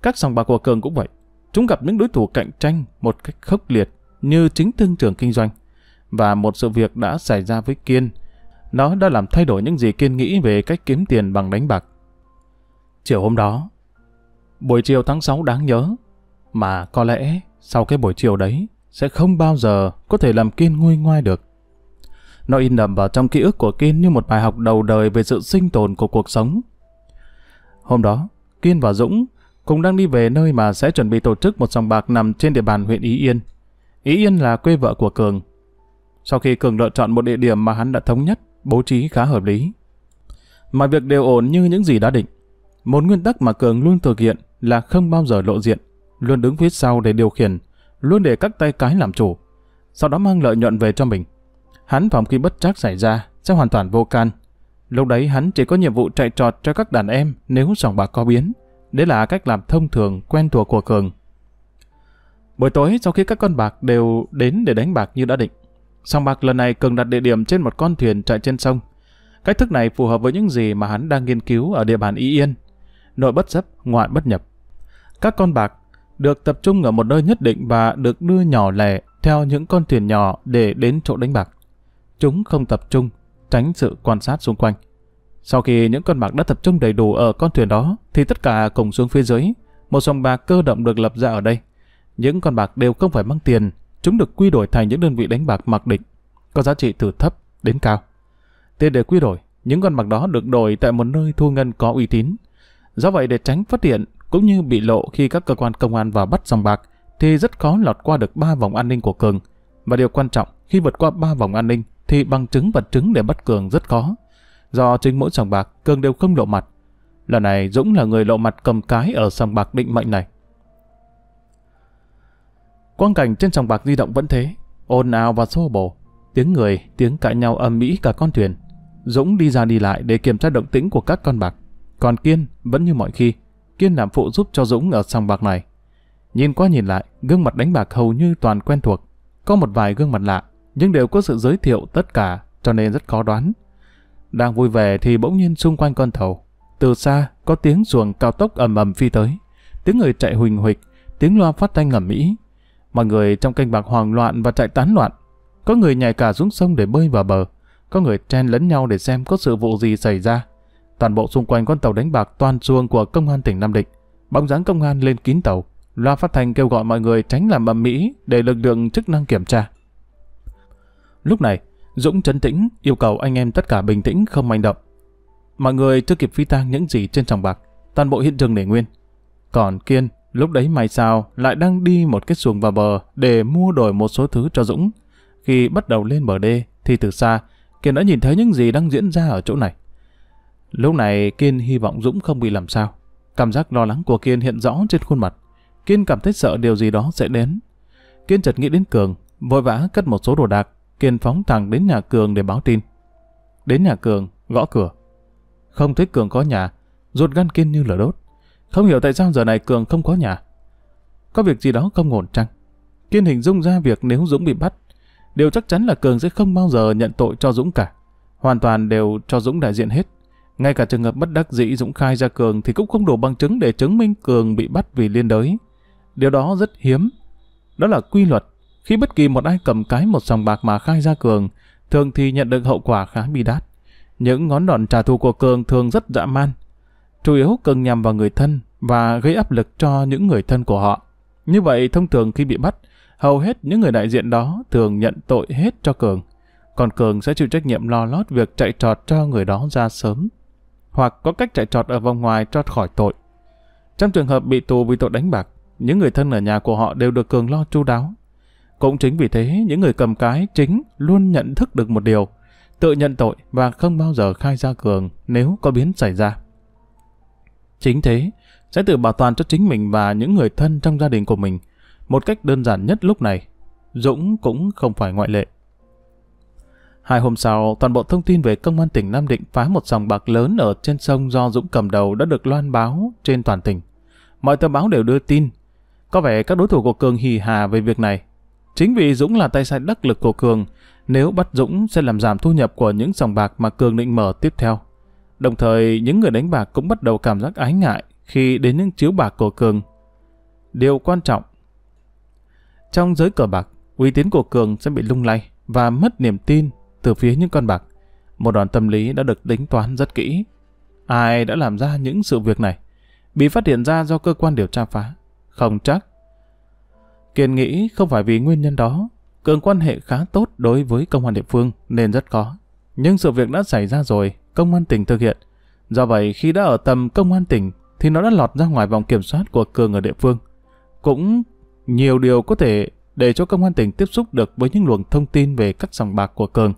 Các sòng bạc của Cường cũng vậy. Chúng gặp những đối thủ cạnh tranh một cách khốc liệt như chính thương trường kinh doanh. Và một sự việc đã xảy ra với Kiên. Nó đã làm thay đổi những gì Kiên nghĩ về cách kiếm tiền bằng đánh bạc. Chiều hôm đó, buổi chiều tháng 6 đáng nhớ, mà có lẽ sau cái buổi chiều đấy, sẽ không bao giờ có thể làm Kiên nguôi ngoai được. Nó in đậm vào trong ký ức của Kiên như một bài học đầu đời về sự sinh tồn của cuộc sống. Hôm đó, Kiên và Dũng cũng đang đi về nơi mà sẽ chuẩn bị tổ chức một sòng bạc nằm trên địa bàn huyện Ý Yên. Ý Yên là quê vợ của Cường. Sau khi Cường lựa chọn một địa điểm mà hắn đã thống nhất, bố trí khá hợp lý. mà việc đều ổn như những gì đã định. Một nguyên tắc mà Cường luôn thực hiện là không bao giờ lộ diện, luôn đứng phía sau để điều khiển, luôn để các tay cái làm chủ, sau đó mang lợi nhuận về cho mình. Hắn phòng khi bất trắc xảy ra, sẽ hoàn toàn vô can. Lúc đấy hắn chỉ có nhiệm vụ chạy trọt cho các đàn em nếu sòng bạc có biến. Đấy là cách làm thông thường, quen thuộc của Cường. Buổi tối sau khi các con bạc đều đến để đánh bạc như đã định, sòng bạc lần này Cường đặt địa điểm trên một con thuyền chạy trên sông. Cách thức này phù hợp với những gì mà hắn đang nghiên cứu ở địa bàn Y Yên. Nội bất dấp, ngoại bất nhập. Các con bạc được tập trung ở một nơi nhất định và được đưa nhỏ lẻ theo những con thuyền nhỏ để đến chỗ đánh bạc. Chúng không tập trung, tránh sự quan sát xung quanh. Sau khi những con bạc đã tập trung đầy đủ ở con thuyền đó, thì tất cả cùng xuống phía dưới, một sòng bạc cơ động được lập ra ở đây. Những con bạc đều không phải mang tiền, chúng được quy đổi thành những đơn vị đánh bạc mặc định, có giá trị từ thấp đến cao. Tiền để quy đổi, những con bạc đó được đổi tại một nơi thu ngân có uy tín. Do vậy để tránh phát hiện, cũng như bị lộ khi các cơ quan công an vào bắt dòng bạc, thì rất khó lọt qua được ba vòng an ninh của Cường. Và điều quan trọng, khi vượt qua ba vòng an ninh, thì bằng chứng vật chứng để bắt Cường rất khó. Do chính mỗi sòng bạc, Cường đều không lộ mặt. Lần này Dũng là người lộ mặt cầm cái ở sòng bạc định mệnh này. Quang cảnh trên sòng bạc di động vẫn thế, ồn ào và xô bồ, tiếng người, tiếng cãi nhau âm mỹ cả con thuyền. Dũng đi ra đi lại để kiểm tra động tĩnh của các con bạc, còn Kiên vẫn như mọi khi, Kiên làm phụ giúp cho Dũng ở sòng bạc này. Nhìn qua nhìn lại, gương mặt đánh bạc hầu như toàn quen thuộc. Có một vài gương mặt lạ, nhưng đều có sự giới thiệu tất cả, cho nên rất khó đoán. Đang vui vẻ thì bỗng nhiên xung quanh con tàu. Từ xa, có tiếng xuồng cao tốc ầm ầm phi tới. Tiếng người chạy huỳnh huỵch, tiếng loa phát thanh ngầm mỹ. Mọi người trong canh bạc hoang loạn và chạy tán loạn. Có người nhảy cả xuống sông để bơi vào bờ. Có người chen lẫn nhau để xem có sự vụ gì xảy ra. Toàn bộ xung quanh con tàu đánh bạc toàn xuông của công an tỉnh Nam Định. Bóng dáng công an lên kín tàu, loa phát thanh kêu gọi mọi người tránh làm ầm mỹ để lực lượng chức năng kiểm tra. Lúc này, Dũng trấn tĩnh yêu cầu anh em tất cả bình tĩnh không manh động. Mọi người chưa kịp phi tang những gì trên sòng bạc, toàn bộ hiện trường để nguyên. Còn Kiên, lúc đấy mày sao lại đang đi một cái xuồng vào bờ để mua đổi một số thứ cho Dũng. Khi bắt đầu lên bờ đê thì từ xa, Kiên đã nhìn thấy những gì đang diễn ra ở chỗ này. Lúc này Kiên hy vọng Dũng không bị làm sao. Cảm giác lo lắng của Kiên hiện rõ trên khuôn mặt. Kiên cảm thấy sợ điều gì đó sẽ đến. Kiên chợt nghĩ đến Cường, vội vã cất một số đồ đạc. Kiên phóng thẳng đến nhà Cường để báo tin. Đến nhà Cường, gõ cửa. Không thấy Cường có nhà, ruột gan Kiên như lửa đốt. Không hiểu tại sao giờ này Cường không có nhà. Có việc gì đó không ổn chăng? Kiên hình dung ra việc nếu Dũng bị bắt, điều chắc chắn là Cường sẽ không bao giờ nhận tội cho Dũng cả. Hoàn toàn đều cho Dũng đại diện hết. Ngay cả trường hợp bất đắc dĩ Dũng khai ra Cường thì cũng không đủ bằng chứng để chứng minh Cường bị bắt vì liên đới. Điều đó rất hiếm. Đó là quy luật. Khi bất kỳ một ai cầm cái một sòng bạc mà khai ra Cường, thường thì nhận được hậu quả khá bi đát. Những ngón đòn trả thù của Cường thường rất dã man. Chủ yếu Cường nhằm vào người thân và gây áp lực cho những người thân của họ. Như vậy, thông thường khi bị bắt, hầu hết những người đại diện đó thường nhận tội hết cho Cường. Còn Cường sẽ chịu trách nhiệm lo lót việc chạy trọt cho người đó ra sớm hoặc có cách chạy trọt ở vòng ngoài cho khỏi tội. Trong trường hợp bị tù vì tội đánh bạc, những người thân ở nhà của họ đều được Cường lo chu đáo. Cũng chính vì thế, những người cầm cái chính luôn nhận thức được một điều, tự nhận tội và không bao giờ khai ra Cường nếu có biến xảy ra. Chính thế, sẽ tự bảo toàn cho chính mình và những người thân trong gia đình của mình. Một cách đơn giản nhất lúc này, Dũng cũng không phải ngoại lệ. Hai hôm sau, toàn bộ thông tin về công an tỉnh Nam Định phá một sòng bạc lớn ở trên sông do Dũng cầm đầu đã được loan báo trên toàn tỉnh. Mọi tờ báo đều đưa tin. Có vẻ các đối thủ của Cường hì hà về việc này. Chính vì Dũng là tay sai đắc lực của Cường, nếu bắt Dũng sẽ làm giảm thu nhập của những sòng bạc mà Cường định mở tiếp theo. Đồng thời, những người đánh bạc cũng bắt đầu cảm giác ái ngại khi đến những chiếu bạc của Cường. Điều quan trọng Trong giới cờ bạc, uy tín của Cường sẽ bị lung lay và mất niềm tin từ phía những con bạc. Một đoạn tâm lý đã được tính toán rất kỹ. Ai đã làm ra những sự việc này? Bị phát hiện ra do cơ quan điều tra phá. Không chắc. Kiên nghĩ không phải vì nguyên nhân đó. Cường quan hệ khá tốt đối với công an địa phương nên rất có. Nhưng sự việc đã xảy ra rồi, công an tỉnh thực hiện. Do vậy khi đã ở tầm công an tỉnh thì nó đã lọt ra ngoài vòng kiểm soát của Cường ở địa phương. Cũng nhiều điều có thể để cho công an tỉnh tiếp xúc được với những luồng thông tin về các sòng bạc của Cường.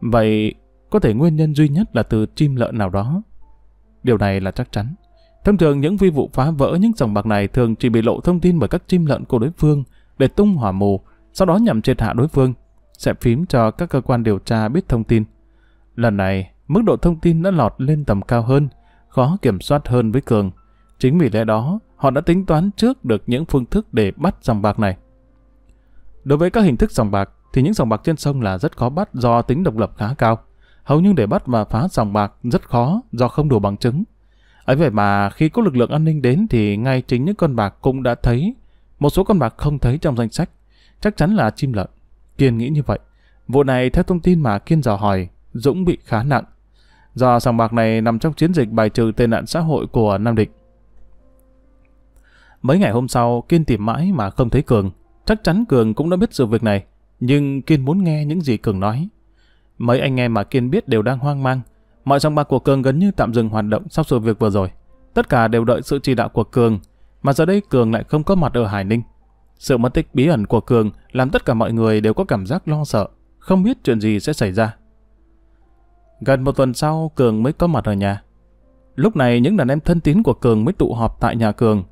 Vậy có thể nguyên nhân duy nhất là từ chim lợn nào đó. Điều này là chắc chắn. Thông thường những vi vụ phá vỡ những dòng bạc này thường chỉ bị lộ thông tin bởi các chim lợn của đối phương để tung hỏa mù, sau đó nhằm triệt hạ đối phương, sẽ phím cho các cơ quan điều tra biết thông tin. Lần này, mức độ thông tin đã lọt lên tầm cao hơn, khó kiểm soát hơn với Cường. Chính vì lẽ đó, họ đã tính toán trước được những phương thức để bắt dòng bạc này. Đối với các hình thức dòng bạc, thì những sòng bạc trên sông là rất khó bắt do tính độc lập khá cao. Hầu như để bắt và phá sòng bạc rất khó do không đủ bằng chứng. Ấy vậy mà khi có lực lượng an ninh đến thì ngay chính những con bạc cũng đã thấy, một số con bạc không thấy trong danh sách, chắc chắn là chim lợn. Kiên nghĩ như vậy. Vụ này theo thông tin mà Kiên dò hỏi, Dũng bị khá nặng. Do sòng bạc này nằm trong chiến dịch bài trừ tệ nạn xã hội của Nam Định. Mấy ngày hôm sau, Kiên tìm mãi mà không thấy Cường. Chắc chắn Cường cũng đã biết sự việc này. Nhưng Kiên muốn nghe những gì Cường nói. Mấy anh em mà Kiên biết đều đang hoang mang. Mọi song ba của Cường gần như tạm dừng hoạt động sau sự việc vừa rồi. Tất cả đều đợi sự chỉ đạo của Cường, mà giờ đây Cường lại không có mặt ở Hải Ninh. Sự mất tích bí ẩn của Cường làm tất cả mọi người đều có cảm giác lo sợ, không biết chuyện gì sẽ xảy ra. Gần một tuần sau, Cường mới có mặt ở nhà. Lúc này những đàn em thân tín của Cường mới tụ họp tại nhà Cường.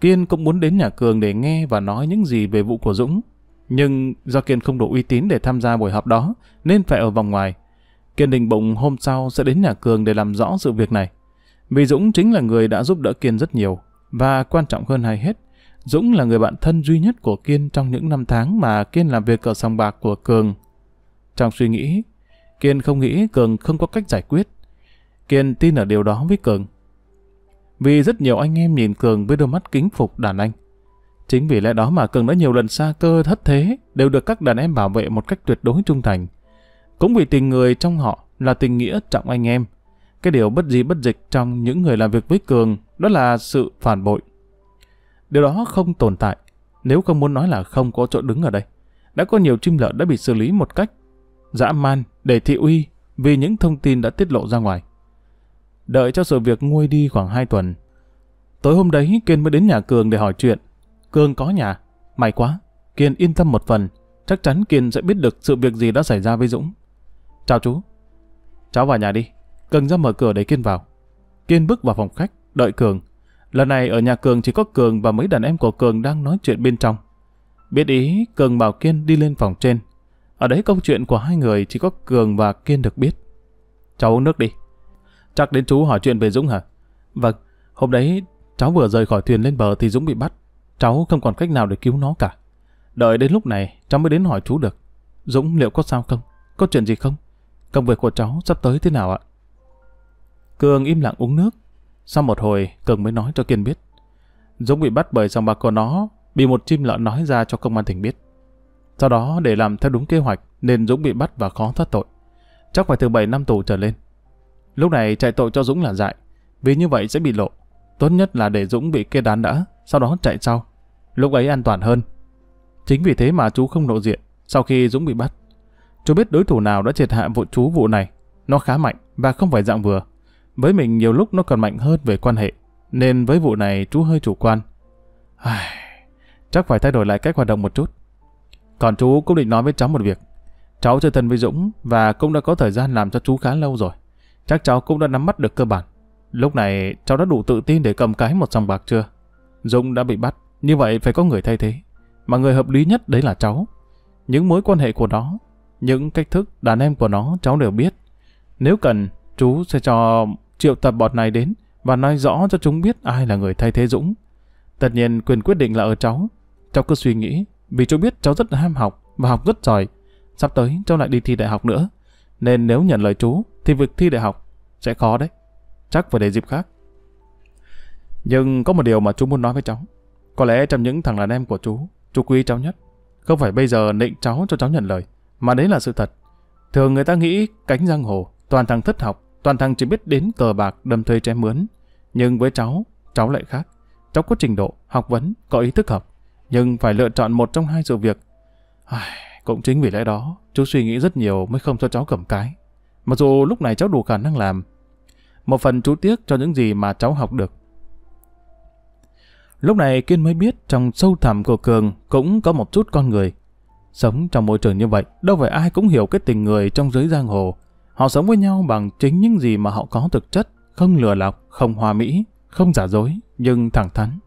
Kiên cũng muốn đến nhà Cường để nghe và nói những gì về vụ của Dũng, nhưng do Kiên không đủ uy tín để tham gia buổi họp đó, nên phải ở vòng ngoài. Kiên định bụng hôm sau sẽ đến nhà Cường để làm rõ sự việc này. Vì Dũng chính là người đã giúp đỡ Kiên rất nhiều, và quan trọng hơn hay hết, Dũng là người bạn thân duy nhất của Kiên trong những năm tháng mà Kiên làm việc ở sòng bạc của Cường. Trong suy nghĩ, Kiên không nghĩ Cường không có cách giải quyết. Kiên tin ở điều đó với Cường. Vì rất nhiều anh em nhìn Cường với đôi mắt kính phục đàn anh. Chính vì lẽ đó mà Cường đã nhiều lần xa cơ thất thế, đều được các đàn em bảo vệ một cách tuyệt đối trung thành. Cũng vì tình người trong họ là tình nghĩa trọng anh em. Cái điều bất gì bất dịch trong những người làm việc với Cường đó là sự phản bội. Điều đó không tồn tại, nếu không muốn nói là không có chỗ đứng ở đây. Đã có nhiều chim lợn đã bị xử lý một cách dã man để thị uy vì những thông tin đã tiết lộ ra ngoài. Đợi cho sự việc nguôi đi khoảng 2 tuần. Tối hôm đấy Kiên mới đến nhà Cường để hỏi chuyện. Cương có nhà. May quá. Kiên yên tâm một phần. Chắc chắn Kiên sẽ biết được sự việc gì đã xảy ra với Dũng. Chào chú. Cháu vào nhà đi. Cường ra mở cửa để Kiên vào. Kiên bước vào phòng khách, đợi Cường. Lần này ở nhà Cường chỉ có Cường và mấy đàn em của Cường đang nói chuyện bên trong. Biết ý, Cường bảo Kiên đi lên phòng trên. Ở đấy câu chuyện của hai người chỉ có Cường và Kiên được biết. Cháu uống nước đi. Chắc đến chú hỏi chuyện về Dũng hả? Vâng, hôm đấy cháu vừa rời khỏi thuyền lên bờ thì Dũng bị bắt. Cháu không còn cách nào để cứu nó cả. Đợi đến lúc này, cháu mới đến hỏi chú được. Dũng liệu có sao không? Có chuyện gì không? Công việc của cháu sắp tới thế nào ạ? Cường im lặng uống nước. Sau một hồi, Cường mới nói cho Kiên biết. Dũng bị bắt bởi dòng bạc của nó, bị một chim lợn nói ra cho công an tỉnh biết. Sau đó, để làm theo đúng kế hoạch, nên Dũng bị bắt và khó thoát tội. Chắc phải từ 7 năm tù trở lên. Lúc này chạy tội cho Dũng là dại, vì như vậy sẽ bị lộ. Tốt nhất là để Dũng bị kê đán đã, sau đó chạy sau. Lúc ấy an toàn hơn. Chính vì thế mà chú không lộ diện sau khi Dũng bị bắt. Chú biết đối thủ nào đã triệt hạ vụ chú vụ này. Nó khá mạnh và không phải dạng vừa. Với mình nhiều lúc nó còn mạnh hơn về quan hệ. Nên với vụ này chú hơi chủ quan. Ai... Chắc phải thay đổi lại cách hoạt động một chút. Còn chú cũng định nói với cháu một việc. Cháu chơi thân với Dũng và cũng đã có thời gian làm cho chú khá lâu rồi. Chắc cháu cũng đã nắm mắt được cơ bản. Lúc này cháu đã đủ tự tin để cầm cái một sòng bạc chưa? Dung đã bị bắt, như vậy phải có người thay thế. Mà người hợp lý nhất đấy là cháu. Những mối quan hệ của nó, những cách thức đàn em của nó cháu đều biết. Nếu cần, chú sẽ cho triệu tập bọn này đến và nói rõ cho chúng biết ai là người thay thế Dũng. Tất nhiên quyền quyết định là ở cháu. Cháu cứ suy nghĩ, vì cháu biết cháu rất ham học và học rất giỏi. Sắp tới cháu lại đi thi đại học nữa. Nên nếu nhận lời chú, thì việc thi đại học sẽ khó đấy chắc phải để dịp khác. Nhưng có một điều mà chú muốn nói với cháu. Có lẽ trong những thằng đàn em của chú, chú quý cháu nhất. Không phải bây giờ nịnh cháu cho cháu nhận lời, mà đấy là sự thật. Thường người ta nghĩ cánh giang hồ, toàn thằng thất học, toàn thằng chỉ biết đến cờ bạc, đâm thuê chém mướn. Nhưng với cháu, cháu lại khác. Cháu có trình độ, học vấn, có ý thức học, nhưng phải lựa chọn một trong hai sự việc. Ai, cũng chính vì lẽ đó, chú suy nghĩ rất nhiều mới không cho cháu cầm cái. Mặc dù lúc này cháu đủ khả năng làm, một phần chú tiếc cho những gì mà cháu học được. Lúc này Kiên mới biết trong sâu thẳm của Cường cũng có một chút con người. Sống trong môi trường như vậy, đâu phải ai cũng hiểu cái tình người trong giới giang hồ. Họ sống với nhau bằng chính những gì mà họ có thực chất, không lừa lọc, không hòa mỹ, không giả dối, nhưng thẳng thắn.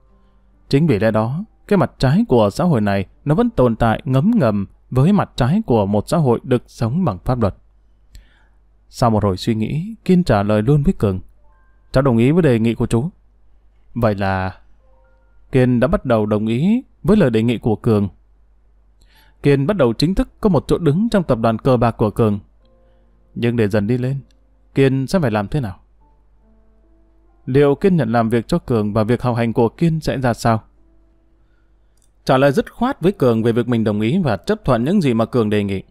Chính vì lẽ đó, cái mặt trái của xã hội này nó vẫn tồn tại ngấm ngầm với mặt trái của một xã hội được sống bằng pháp luật. Sau một hồi suy nghĩ, Kiên trả lời luôn với Cường. Cháu đồng ý với đề nghị của chú. Vậy là... Kiên đã bắt đầu đồng ý với lời đề nghị của Cường. Kiên bắt đầu chính thức có một chỗ đứng trong tập đoàn cờ bạc của Cường. Nhưng để dần đi lên, Kiên sẽ phải làm thế nào? Liệu Kiên nhận làm việc cho Cường và việc học hành của Kiên sẽ ra sao? Trả lời dứt khoát với Cường về việc mình đồng ý và chấp thuận những gì mà Cường đề nghị.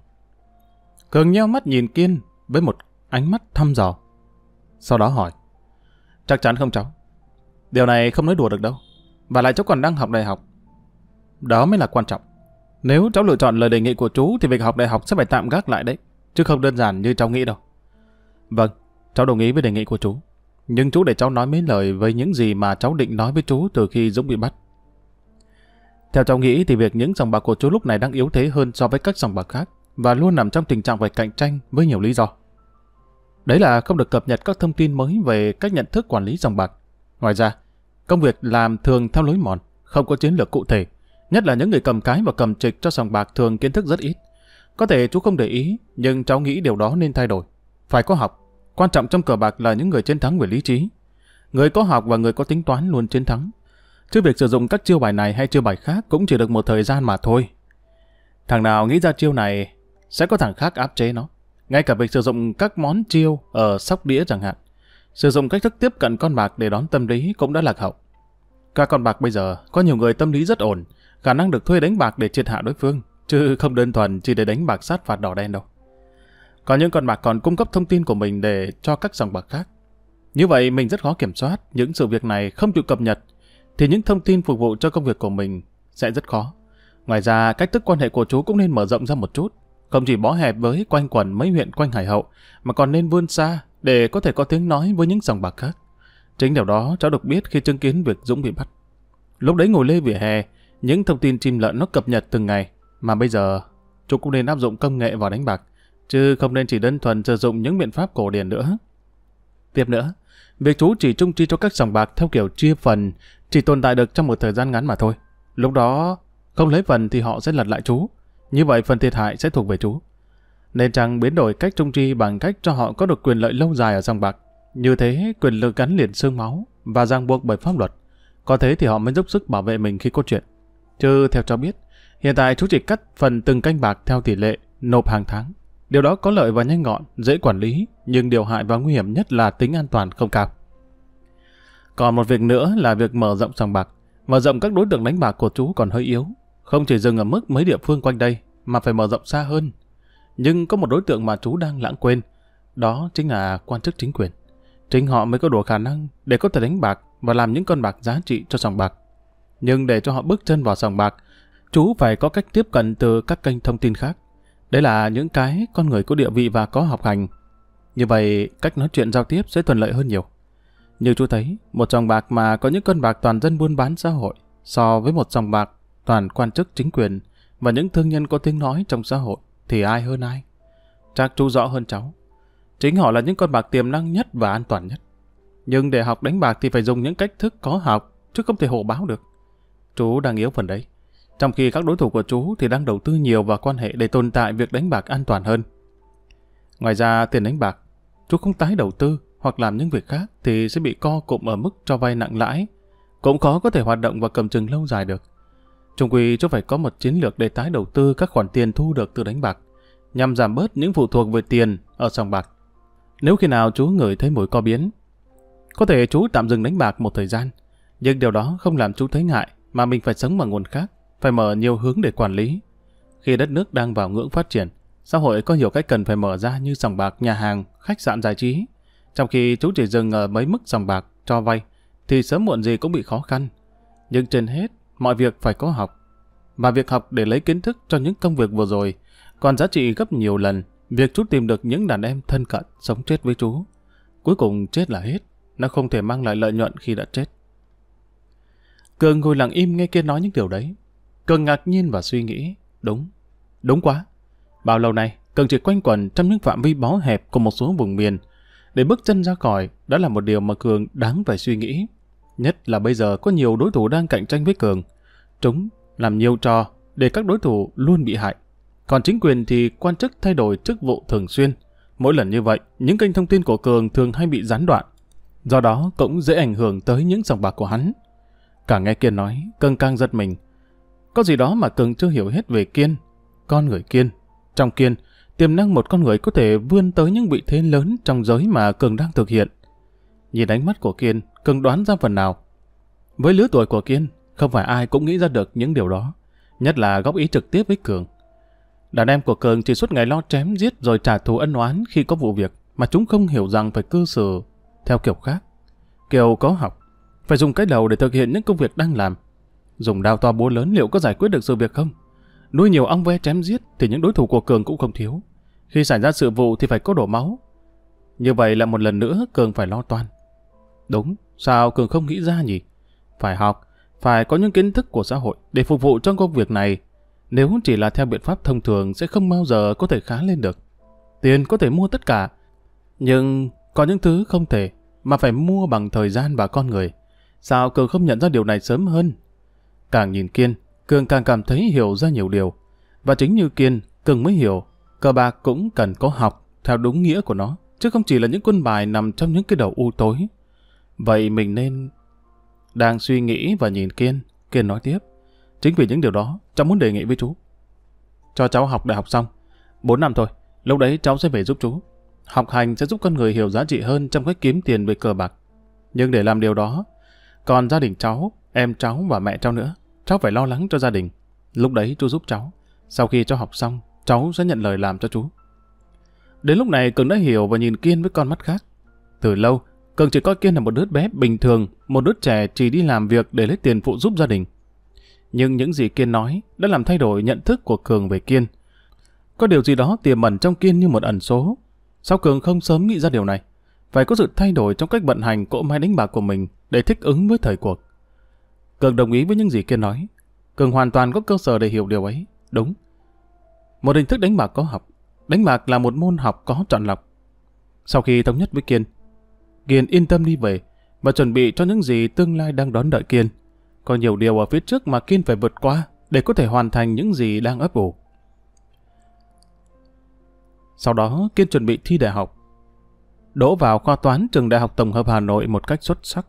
Cường nheo mắt nhìn Kiên với một ánh mắt thăm dò. Sau đó hỏi, chắc chắn không cháu. Điều này không nói đùa được đâu. Và lại cháu còn đang học đại học. Đó mới là quan trọng. Nếu cháu lựa chọn lời đề nghị của chú thì việc học đại học sẽ phải tạm gác lại đấy. Chứ không đơn giản như cháu nghĩ đâu. Vâng, cháu đồng ý với đề nghị của chú. Nhưng chú để cháu nói mấy lời với những gì mà cháu định nói với chú từ khi Dũng bị bắt. Theo cháu nghĩ thì việc những dòng bạc của chú lúc này đang yếu thế hơn so với các dòng bạc khác và luôn nằm trong tình trạng phải cạnh tranh với nhiều lý do. Đấy là không được cập nhật các thông tin mới về cách nhận thức quản lý dòng bạc. Ngoài ra, công việc làm thường theo lối mòn, không có chiến lược cụ thể. Nhất là những người cầm cái và cầm trịch cho sòng bạc thường kiến thức rất ít. Có thể chú không để ý, nhưng cháu nghĩ điều đó nên thay đổi. Phải có học. Quan trọng trong cờ bạc là những người chiến thắng về lý trí. Người có học và người có tính toán luôn chiến thắng. Chứ việc sử dụng các chiêu bài này hay chiêu bài khác cũng chỉ được một thời gian mà thôi. Thằng nào nghĩ ra chiêu này, sẽ có thằng khác áp chế nó. Ngay cả việc sử dụng các món chiêu ở sóc đĩa chẳng hạn, sử dụng cách thức tiếp cận con bạc để đón tâm lý cũng đã lạc hậu. Các con bạc bây giờ có nhiều người tâm lý rất ổn, khả năng được thuê đánh bạc để triệt hạ đối phương, chứ không đơn thuần chỉ để đánh bạc sát phạt đỏ đen đâu. Có những con bạc còn cung cấp thông tin của mình để cho các dòng bạc khác. Như vậy mình rất khó kiểm soát những sự việc này không chịu cập nhật, thì những thông tin phục vụ cho công việc của mình sẽ rất khó. Ngoài ra, cách thức quan hệ của chú cũng nên mở rộng ra một chút không chỉ bó hẹp với quanh quần mấy huyện quanh Hải Hậu, mà còn nên vươn xa để có thể có tiếng nói với những dòng bạc khác. Chính điều đó cháu được biết khi chứng kiến việc Dũng bị bắt. Lúc đấy ngồi lê vỉa hè, những thông tin chim lợn nó cập nhật từng ngày, mà bây giờ chú cũng nên áp dụng công nghệ vào đánh bạc, chứ không nên chỉ đơn thuần sử dụng những biện pháp cổ điển nữa. Tiếp nữa, việc chú chỉ trung chi cho các dòng bạc theo kiểu chia phần chỉ tồn tại được trong một thời gian ngắn mà thôi. Lúc đó, không lấy phần thì họ sẽ lật lại chú, như vậy phần thiệt hại sẽ thuộc về chú. Nên chàng biến đổi cách trung tri bằng cách cho họ có được quyền lợi lâu dài ở sòng bạc. Như thế, quyền lực gắn liền xương máu và ràng buộc bởi pháp luật. Có thế thì họ mới giúp sức bảo vệ mình khi có chuyện. Chứ theo cho biết, hiện tại chú chỉ cắt phần từng canh bạc theo tỷ lệ, nộp hàng tháng. Điều đó có lợi và nhanh gọn, dễ quản lý, nhưng điều hại và nguy hiểm nhất là tính an toàn không cao. Còn một việc nữa là việc mở rộng sòng bạc. Mở rộng các đối tượng đánh bạc của chú còn hơi yếu, không chỉ dừng ở mức mấy địa phương quanh đây, mà phải mở rộng xa hơn. Nhưng có một đối tượng mà chú đang lãng quên, đó chính là quan chức chính quyền. Chính họ mới có đủ khả năng để có thể đánh bạc và làm những con bạc giá trị cho sòng bạc. Nhưng để cho họ bước chân vào sòng bạc, chú phải có cách tiếp cận từ các kênh thông tin khác. Đấy là những cái con người có địa vị và có học hành. Như vậy, cách nói chuyện giao tiếp sẽ thuận lợi hơn nhiều. Như chú thấy, một sòng bạc mà có những con bạc toàn dân buôn bán xã hội so với một sòng bạc toàn quan chức chính quyền và những thương nhân có tiếng nói trong xã hội thì ai hơn ai? Chắc chú rõ hơn cháu. Chính họ là những con bạc tiềm năng nhất và an toàn nhất. Nhưng để học đánh bạc thì phải dùng những cách thức có học, chứ không thể hộ báo được. Chú đang yếu phần đấy. Trong khi các đối thủ của chú thì đang đầu tư nhiều vào quan hệ để tồn tại việc đánh bạc an toàn hơn. Ngoài ra tiền đánh bạc, chú không tái đầu tư hoặc làm những việc khác thì sẽ bị co cụm ở mức cho vay nặng lãi. Cũng khó có thể hoạt động và cầm chừng lâu dài được. Trung quy chúng phải có một chiến lược để tái đầu tư các khoản tiền thu được từ đánh bạc, nhằm giảm bớt những phụ thuộc về tiền ở sòng bạc. Nếu khi nào chú ngửi thấy mùi co biến, có thể chú tạm dừng đánh bạc một thời gian, nhưng điều đó không làm chú thấy ngại mà mình phải sống bằng nguồn khác, phải mở nhiều hướng để quản lý. Khi đất nước đang vào ngưỡng phát triển, xã hội có nhiều cách cần phải mở ra như sòng bạc, nhà hàng, khách sạn giải trí. Trong khi chú chỉ dừng ở mấy mức sòng bạc, cho vay, thì sớm muộn gì cũng bị khó khăn. Nhưng trên hết, mọi việc phải có học. Và việc học để lấy kiến thức cho những công việc vừa rồi, còn giá trị gấp nhiều lần việc chú tìm được những đàn em thân cận sống chết với chú. Cuối cùng chết là hết, nó không thể mang lại lợi nhuận khi đã chết. Cường ngồi lặng im nghe kia nói những điều đấy. Cường ngạc nhiên và suy nghĩ, đúng, đúng quá. Bao lâu nay, Cường chỉ quanh quẩn trong những phạm vi bó hẹp của một số vùng miền. Để bước chân ra khỏi, đó là một điều mà Cường đáng phải suy nghĩ. Nhất là bây giờ có nhiều đối thủ đang cạnh tranh với Cường. Chúng làm nhiều trò để các đối thủ luôn bị hại. Còn chính quyền thì quan chức thay đổi chức vụ thường xuyên. Mỗi lần như vậy, những kênh thông tin của Cường thường hay bị gián đoạn. Do đó cũng dễ ảnh hưởng tới những dòng bạc của hắn. Cả nghe Kiên nói, Cường càng giật mình. Có gì đó mà Cường chưa hiểu hết về Kiên. Con người Kiên. Trong Kiên, tiềm năng một con người có thể vươn tới những vị thế lớn trong giới mà Cường đang thực hiện. Nhìn ánh mắt của Kiên, Cường đoán ra phần nào. Với lứa tuổi của Kiên, không phải ai cũng nghĩ ra được những điều đó, nhất là góp ý trực tiếp với Cường. Đàn em của Cường chỉ suốt ngày lo chém giết rồi trả thù ân oán khi có vụ việc mà chúng không hiểu rằng phải cư xử theo kiểu khác. Kiểu có học, phải dùng cái đầu để thực hiện những công việc đang làm. Dùng đao to búa lớn liệu có giải quyết được sự việc không? Nuôi nhiều ong ve chém giết thì những đối thủ của Cường cũng không thiếu. Khi xảy ra sự vụ thì phải có đổ máu. Như vậy là một lần nữa Cường phải lo toan. Đúng, sao Cường không nghĩ ra nhỉ? Phải học, phải có những kiến thức của xã hội để phục vụ trong công việc này. Nếu chỉ là theo biện pháp thông thường sẽ không bao giờ có thể khá lên được. Tiền có thể mua tất cả, nhưng có những thứ không thể mà phải mua bằng thời gian và con người. Sao Cường không nhận ra điều này sớm hơn? Càng nhìn Kiên, Cường càng cảm thấy hiểu ra nhiều điều. Và chính như Kiên, Cường mới hiểu, cờ bạc cũng cần có học theo đúng nghĩa của nó, chứ không chỉ là những quân bài nằm trong những cái đầu u tối Vậy mình nên... Đang suy nghĩ và nhìn Kiên, Kiên nói tiếp. Chính vì những điều đó, cháu muốn đề nghị với chú. Cho cháu học đại học xong. 4 năm thôi, lúc đấy cháu sẽ về giúp chú. Học hành sẽ giúp con người hiểu giá trị hơn trong cách kiếm tiền về cờ bạc. Nhưng để làm điều đó, còn gia đình cháu, em cháu và mẹ cháu nữa, cháu phải lo lắng cho gia đình. Lúc đấy chú giúp cháu. Sau khi cháu học xong, cháu sẽ nhận lời làm cho chú. Đến lúc này Cường đã hiểu và nhìn Kiên với con mắt khác. Từ lâu, Cường chỉ coi Kiên là một đứa bé bình thường, một đứa trẻ chỉ đi làm việc để lấy tiền phụ giúp gia đình. Nhưng những gì Kiên nói đã làm thay đổi nhận thức của Cường về Kiên. Có điều gì đó tiềm ẩn trong Kiên như một ẩn số. Sao Cường không sớm nghĩ ra điều này? Phải có sự thay đổi trong cách vận hành cỗ máy đánh bạc của mình để thích ứng với thời cuộc. Cường đồng ý với những gì Kiên nói. Cường hoàn toàn có cơ sở để hiểu điều ấy. Đúng. Một hình thức đánh bạc có học. Đánh bạc là một môn học có chọn lọc. Sau khi thống nhất với Kiên, Kiên yên tâm đi về và chuẩn bị cho những gì tương lai đang đón đợi Kiên. Có nhiều điều ở phía trước mà Kiên phải vượt qua để có thể hoàn thành những gì đang ấp ủ. Sau đó, Kiên chuẩn bị thi đại học. Đỗ vào khoa toán trường Đại học Tổng hợp Hà Nội một cách xuất sắc.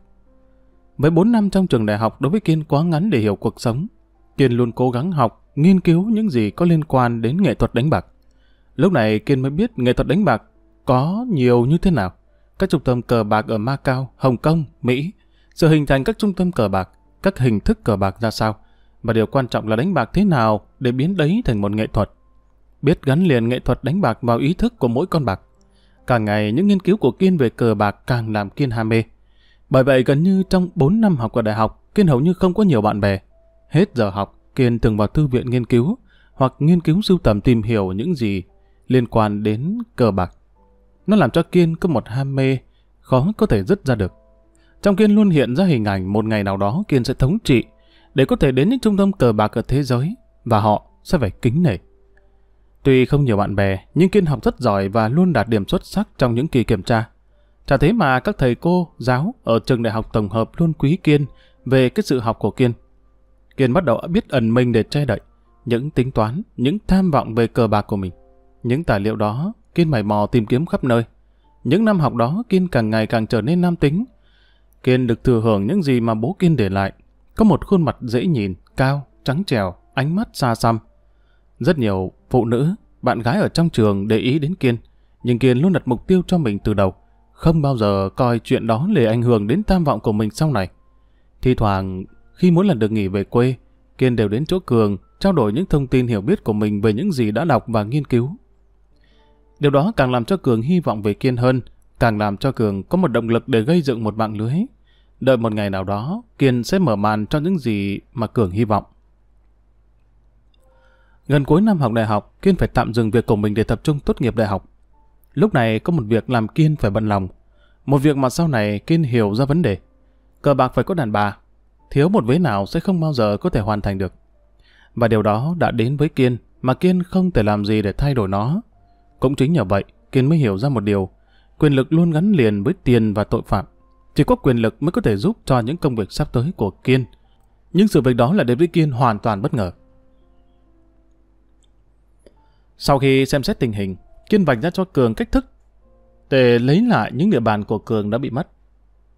Với 4 năm trong trường đại học đối với Kiên quá ngắn để hiểu cuộc sống, Kiên luôn cố gắng học, nghiên cứu những gì có liên quan đến nghệ thuật đánh bạc. Lúc này Kiên mới biết nghệ thuật đánh bạc có nhiều như thế nào các trung tâm cờ bạc ở Macau, Hồng Kông, Mỹ, sự hình thành các trung tâm cờ bạc, các hình thức cờ bạc ra sao, và điều quan trọng là đánh bạc thế nào để biến đấy thành một nghệ thuật. Biết gắn liền nghệ thuật đánh bạc vào ý thức của mỗi con bạc. Càng ngày, những nghiên cứu của Kiên về cờ bạc càng làm Kiên ham mê. Bởi vậy, gần như trong 4 năm học ở đại học, Kiên hầu như không có nhiều bạn bè. Hết giờ học, Kiên thường vào thư viện nghiên cứu, hoặc nghiên cứu sưu tầm tìm hiểu những gì liên quan đến cờ bạc. Nó làm cho Kiên có một ham mê khó có thể dứt ra được. Trong Kiên luôn hiện ra hình ảnh một ngày nào đó Kiên sẽ thống trị để có thể đến những trung tâm cờ bạc ở thế giới và họ sẽ phải kính nể. Tuy không nhiều bạn bè, nhưng Kiên học rất giỏi và luôn đạt điểm xuất sắc trong những kỳ kiểm tra. Chả thế mà các thầy cô, giáo ở trường đại học tổng hợp luôn quý Kiên về cái sự học của Kiên. Kiên bắt đầu biết ẩn mình để che đậy những tính toán, những tham vọng về cờ bạc của mình. Những tài liệu đó Kiên mày mò tìm kiếm khắp nơi. Những năm học đó, Kiên càng ngày càng trở nên nam tính. Kiên được thừa hưởng những gì mà bố Kiên để lại. Có một khuôn mặt dễ nhìn, cao, trắng trèo, ánh mắt xa xăm. Rất nhiều phụ nữ, bạn gái ở trong trường để ý đến Kiên, nhưng Kiên luôn đặt mục tiêu cho mình từ đầu, không bao giờ coi chuyện đó để ảnh hưởng đến tham vọng của mình sau này. Thì thoảng, khi muốn lần được nghỉ về quê, Kiên đều đến chỗ Cường trao đổi những thông tin hiểu biết của mình về những gì đã đọc và nghiên cứu Điều đó càng làm cho Cường hy vọng về Kiên hơn, càng làm cho Cường có một động lực để gây dựng một mạng lưới. Đợi một ngày nào đó, Kiên sẽ mở màn cho những gì mà Cường hy vọng. Gần cuối năm học đại học, Kiên phải tạm dừng việc của mình để tập trung tốt nghiệp đại học. Lúc này có một việc làm Kiên phải bận lòng. Một việc mà sau này Kiên hiểu ra vấn đề. Cờ bạc phải có đàn bà. Thiếu một vế nào sẽ không bao giờ có thể hoàn thành được. Và điều đó đã đến với Kiên, mà Kiên không thể làm gì để thay đổi nó. Cũng chính nhờ vậy, Kiên mới hiểu ra một điều. Quyền lực luôn gắn liền với tiền và tội phạm. Chỉ có quyền lực mới có thể giúp cho những công việc sắp tới của Kiên. Nhưng sự việc đó là đến với Kiên hoàn toàn bất ngờ. Sau khi xem xét tình hình, Kiên vạch ra cho Cường cách thức để lấy lại những địa bàn của Cường đã bị mất.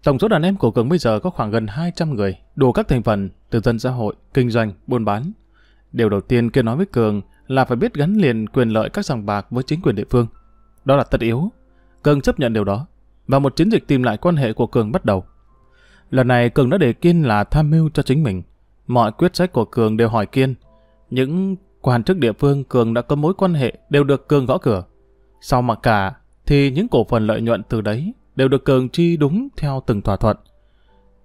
Tổng số đàn em của Cường bây giờ có khoảng gần 200 người, đủ các thành phần từ dân xã hội, kinh doanh, buôn bán. Điều đầu tiên Kiên nói với Cường là phải biết gắn liền quyền lợi các sòng bạc với chính quyền địa phương. Đó là tất yếu. Cường chấp nhận điều đó, và một chiến dịch tìm lại quan hệ của Cường bắt đầu. Lần này Cường đã để Kiên là tham mưu cho chính mình. Mọi quyết sách của Cường đều hỏi Kiên. Những quan chức địa phương Cường đã có mối quan hệ đều được Cường gõ cửa. Sau mà cả, thì những cổ phần lợi nhuận từ đấy đều được Cường chi đúng theo từng thỏa thuận.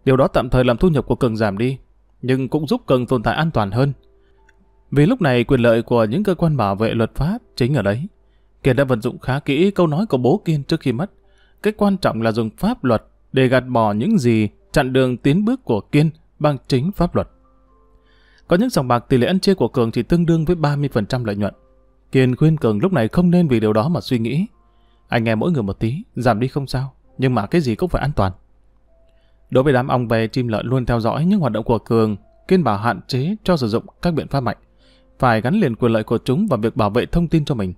Điều đó tạm thời làm thu nhập của Cường giảm đi, nhưng cũng giúp Cường tồn tại an toàn hơn. Vì lúc này quyền lợi của những cơ quan bảo vệ luật pháp chính ở đấy. Kiệt đã vận dụng khá kỹ câu nói của bố Kiên trước khi mất. Cái quan trọng là dùng pháp luật để gạt bỏ những gì chặn đường tiến bước của Kiên bằng chính pháp luật. Có những sòng bạc tỷ lệ ăn chia của Cường chỉ tương đương với 30% lợi nhuận. Kiên khuyên Cường lúc này không nên vì điều đó mà suy nghĩ. Anh nghe mỗi người một tí, giảm đi không sao, nhưng mà cái gì cũng phải an toàn. Đối với đám ong về chim lợn luôn theo dõi những hoạt động của Cường, Kiên bảo hạn chế cho sử dụng các biện pháp mạnh phải gắn liền quyền lợi của chúng vào việc bảo vệ thông tin cho mình.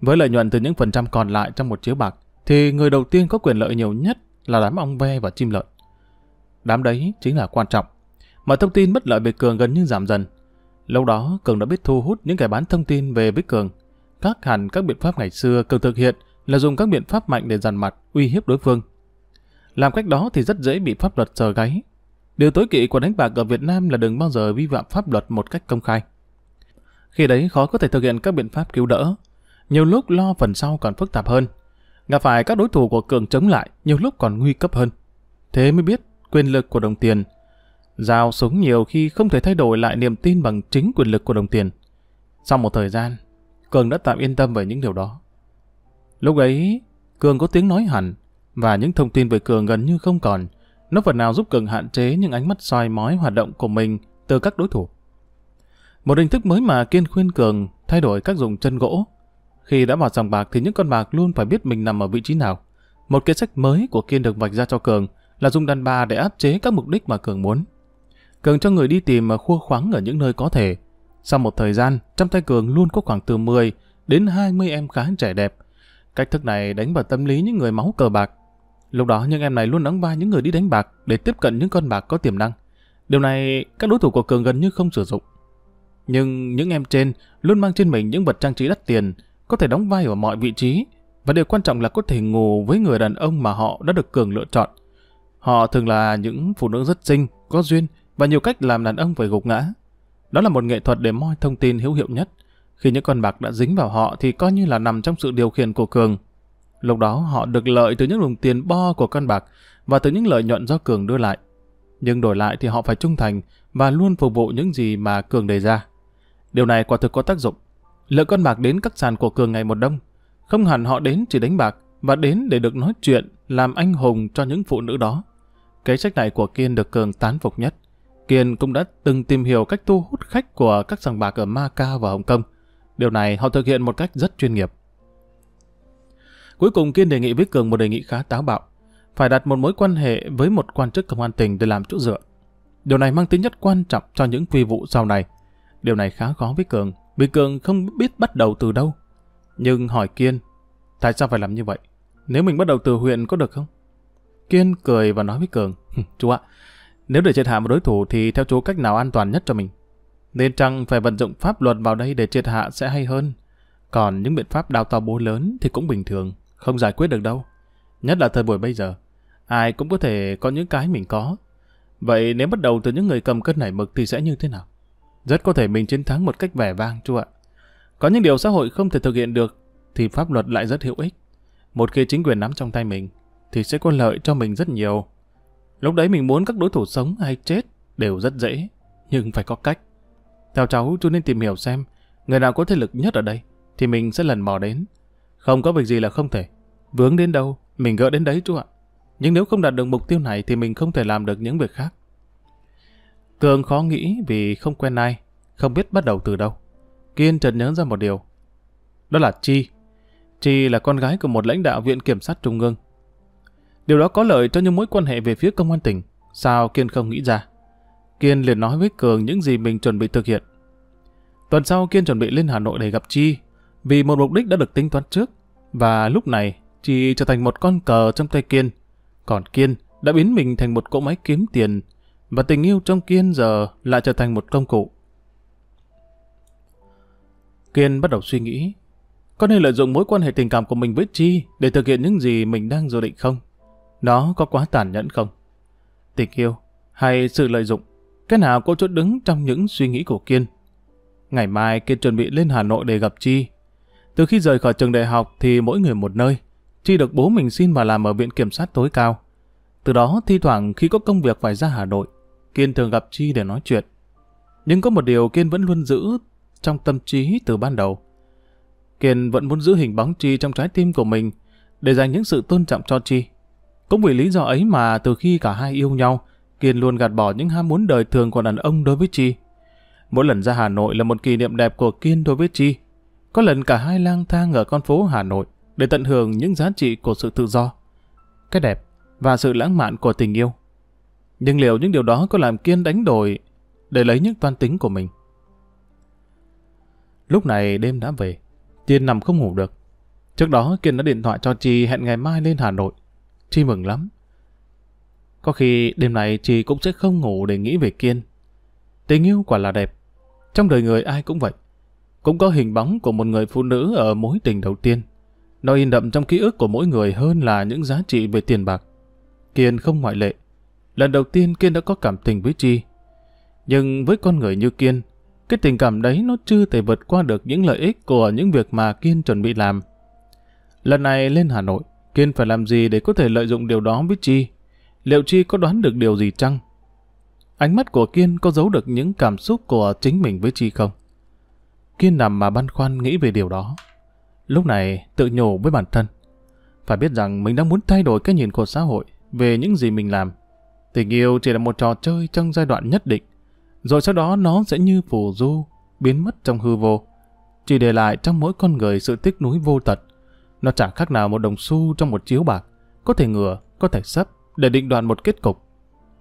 Với lợi nhuận từ những phần trăm còn lại trong một chiếu bạc, thì người đầu tiên có quyền lợi nhiều nhất là đám ong ve và chim lợn. Đám đấy chính là quan trọng. Mà thông tin bất lợi về Cường gần như giảm dần. Lâu đó, Cường đã biết thu hút những kẻ bán thông tin về với Cường. Các hẳn các biện pháp ngày xưa Cường thực hiện là dùng các biện pháp mạnh để dằn mặt, uy hiếp đối phương. Làm cách đó thì rất dễ bị pháp luật sờ gáy. Điều tối kỵ của đánh bạc ở Việt Nam là đừng bao giờ vi phạm pháp luật một cách công khai khi đấy khó có thể thực hiện các biện pháp cứu đỡ. Nhiều lúc lo phần sau còn phức tạp hơn. Gặp phải các đối thủ của Cường chống lại, nhiều lúc còn nguy cấp hơn. Thế mới biết quyền lực của đồng tiền. Giao súng nhiều khi không thể thay đổi lại niềm tin bằng chính quyền lực của đồng tiền. Sau một thời gian, Cường đã tạm yên tâm về những điều đó. Lúc ấy, Cường có tiếng nói hẳn, và những thông tin về Cường gần như không còn. Nó phần nào giúp Cường hạn chế những ánh mắt soi mói hoạt động của mình từ các đối thủ. Một hình thức mới mà Kiên khuyên Cường thay đổi các dụng chân gỗ. Khi đã vào sòng bạc thì những con bạc luôn phải biết mình nằm ở vị trí nào. Một kế sách mới của Kiên được vạch ra cho Cường là dùng đàn bà để áp chế các mục đích mà Cường muốn. Cường cho người đi tìm mà khua khoáng ở những nơi có thể. Sau một thời gian, trong tay Cường luôn có khoảng từ 10 đến 20 em khá trẻ đẹp. Cách thức này đánh vào tâm lý những người máu cờ bạc. Lúc đó những em này luôn đóng vai những người đi đánh bạc để tiếp cận những con bạc có tiềm năng. Điều này các đối thủ của Cường gần như không sử dụng. Nhưng những em trên luôn mang trên mình những vật trang trí đắt tiền, có thể đóng vai ở mọi vị trí, và điều quan trọng là có thể ngủ với người đàn ông mà họ đã được Cường lựa chọn. Họ thường là những phụ nữ rất xinh, có duyên và nhiều cách làm đàn ông phải gục ngã. Đó là một nghệ thuật để moi thông tin hữu hiệu nhất. Khi những con bạc đã dính vào họ thì coi như là nằm trong sự điều khiển của Cường. Lúc đó họ được lợi từ những đồng tiền bo của con bạc và từ những lợi nhuận do Cường đưa lại. Nhưng đổi lại thì họ phải trung thành và luôn phục vụ những gì mà Cường đề ra. Điều này quả thực có tác dụng. Lượng con bạc đến các sàn của Cường ngày một đông. Không hẳn họ đến chỉ đánh bạc, và đến để được nói chuyện, làm anh hùng cho những phụ nữ đó. Kế sách này của Kiên được Cường tán phục nhất. Kiên cũng đã từng tìm hiểu cách thu hút khách của các sòng bạc ở Macau và Hồng Kông. Điều này họ thực hiện một cách rất chuyên nghiệp. Cuối cùng Kiên đề nghị với Cường một đề nghị khá táo bạo, phải đặt một mối quan hệ với một quan chức công an tỉnh để làm chỗ dựa. Điều này mang tính nhất quan trọng cho những quy vụ sau này. Điều này khá khó với Cường, vì Cường không biết bắt đầu từ đâu. Nhưng hỏi Kiên, tại sao phải làm như vậy? Nếu mình bắt đầu từ huyện có được không? Kiên cười và nói với Cường, chú ạ, nếu để triệt hạ một đối thủ thì theo chú cách nào an toàn nhất cho mình? Nên chăng phải vận dụng pháp luật vào đây để triệt hạ sẽ hay hơn? Còn những biện pháp đào to bố lớn thì cũng bình thường, không giải quyết được đâu. Nhất là thời buổi bây giờ, ai cũng có thể có những cái mình có. Vậy nếu bắt đầu từ những người cầm cân nảy mực thì sẽ như thế nào? Rất có thể mình chiến thắng một cách vẻ vang chú ạ. Có những điều xã hội không thể thực hiện được thì pháp luật lại rất hữu ích. Một khi chính quyền nắm trong tay mình thì sẽ có lợi cho mình rất nhiều. Lúc đấy mình muốn các đối thủ sống hay chết đều rất dễ, nhưng phải có cách. Theo cháu, chú nên tìm hiểu xem người nào có thế lực nhất ở đây thì mình sẽ lần mò đến. Không có việc gì là không thể. Vướng đến đâu, mình gỡ đến đấy chú ạ. Nhưng nếu không đạt được mục tiêu này thì mình không thể làm được những việc khác. Cường khó nghĩ vì không quen ai, không biết bắt đầu từ đâu. Kiên chợt nhớ ra một điều. Đó là Chi. Chi là con gái của một lãnh đạo Viện Kiểm sát Trung ương. Điều đó có lợi cho những mối quan hệ về phía công an tỉnh. Sao Kiên không nghĩ ra? Kiên liền nói với Cường những gì mình chuẩn bị thực hiện. Tuần sau Kiên chuẩn bị lên Hà Nội để gặp Chi, vì một mục đích đã được tính toán trước. Và lúc này, Chi trở thành một con cờ trong tay Kiên. Còn Kiên đã biến mình thành một cỗ máy kiếm tiền và tình yêu trong Kiên giờ lại trở thành một công cụ. Kiên bắt đầu suy nghĩ, có nên lợi dụng mối quan hệ tình cảm của mình với Chi để thực hiện những gì mình đang dự định không? Nó có quá tàn nhẫn không? Tình yêu hay sự lợi dụng, cái nào cô chốt đứng trong những suy nghĩ của Kiên. Ngày mai Kiên chuẩn bị lên Hà Nội để gặp Chi. Từ khi rời khỏi trường đại học thì mỗi người một nơi. Chi được bố mình xin vào làm ở Viện Kiểm sát tối cao. Từ đó thi thoảng khi có công việc phải ra Hà Nội, Kiên thường gặp Chi để nói chuyện. Nhưng có một điều Kiên vẫn luôn giữ trong tâm trí từ ban đầu. Kiên vẫn muốn giữ hình bóng Chi trong trái tim của mình để dành những sự tôn trọng cho Chi. Cũng vì lý do ấy mà từ khi cả hai yêu nhau, Kiên luôn gạt bỏ những ham muốn đời thường của đàn ông đối với Chi. Mỗi lần ra Hà Nội là một kỷ niệm đẹp của Kiên đối với Chi. Có lần cả hai lang thang ở con phố Hà Nội để tận hưởng những giá trị của sự tự do, cái đẹp và sự lãng mạn của tình yêu. Nhưng liệu những điều đó có làm Kiên đánh đổi để lấy những toan tính của mình? Lúc này đêm đã về, Kiên nằm không ngủ được. Trước đó Kiên đã điện thoại cho Chi hẹn ngày mai lên Hà Nội. Chi mừng lắm. Có khi đêm này Chi cũng sẽ không ngủ để nghĩ về Kiên. Tình yêu quả là đẹp. Trong đời người ai cũng vậy. Cũng có hình bóng của một người phụ nữ ở mối tình đầu tiên. Nó in đậm trong ký ức của mỗi người hơn là những giá trị về tiền bạc. Kiên không ngoại lệ. Lần đầu tiên Kiên đã có cảm tình với Chi. Nhưng với con người như Kiên, cái tình cảm đấy nó chưa thể vượt qua được những lợi ích của những việc mà Kiên chuẩn bị làm. Lần này lên Hà Nội, Kiên phải làm gì để có thể lợi dụng điều đó với Chi? Liệu Chi có đoán được điều gì chăng? Ánh mắt của Kiên có giấu được những cảm xúc của chính mình với Chi không? Kiên nằm mà băn khoăn nghĩ về điều đó. Lúc này tự nhủ với bản thân. Phải biết rằng mình đang muốn thay đổi cái nhìn của xã hội về những gì mình làm. Tình yêu chỉ là một trò chơi trong giai đoạn nhất định, rồi sau đó nó sẽ như phù du, biến mất trong hư vô, chỉ để lại trong mỗi con người sự tiếc nuối vô tật. Nó chẳng khác nào một đồng xu trong một chiếu bạc, có thể ngửa, có thể sấp để định đoạt một kết cục.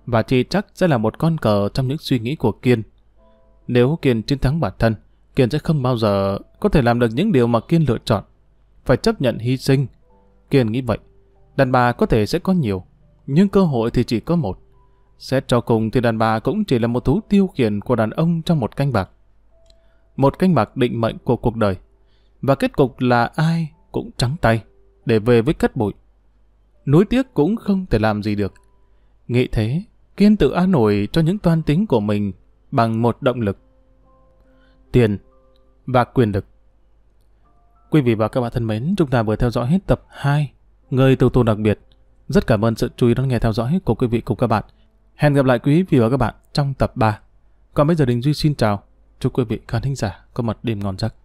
Và chi chắc sẽ là một con cờ trong những suy nghĩ của Kiên. Nếu Kiên chiến thắng bản thân, Kiên sẽ không bao giờ có thể làm được những điều mà Kiên lựa chọn. Phải chấp nhận hy sinh. Kiên nghĩ vậy. Đàn bà có thể sẽ có nhiều, nhưng cơ hội thì chỉ có một. Xét cho cùng thì đàn bà cũng chỉ là một thú tiêu khiển của đàn ông trong một canh bạc. Một canh bạc định mệnh của cuộc đời. Và kết cục là ai cũng trắng tay, để về với cất bụi. Núi tiếc cũng không thể làm gì được. Nghĩ thế, Kiên tự an nổi cho những toan tính của mình bằng một động lực. Tiền và quyền lực. Quý vị và các bạn thân mến, chúng ta vừa theo dõi hết tập 2 Người tù tù đặc biệt rất cảm ơn sự chú ý đón nghe theo dõi của quý vị cùng các bạn. Hẹn gặp lại quý vị và các bạn trong tập 3. Còn bây giờ Đình Duy xin chào. Chúc quý vị khán thính giả có một đêm ngon giấc.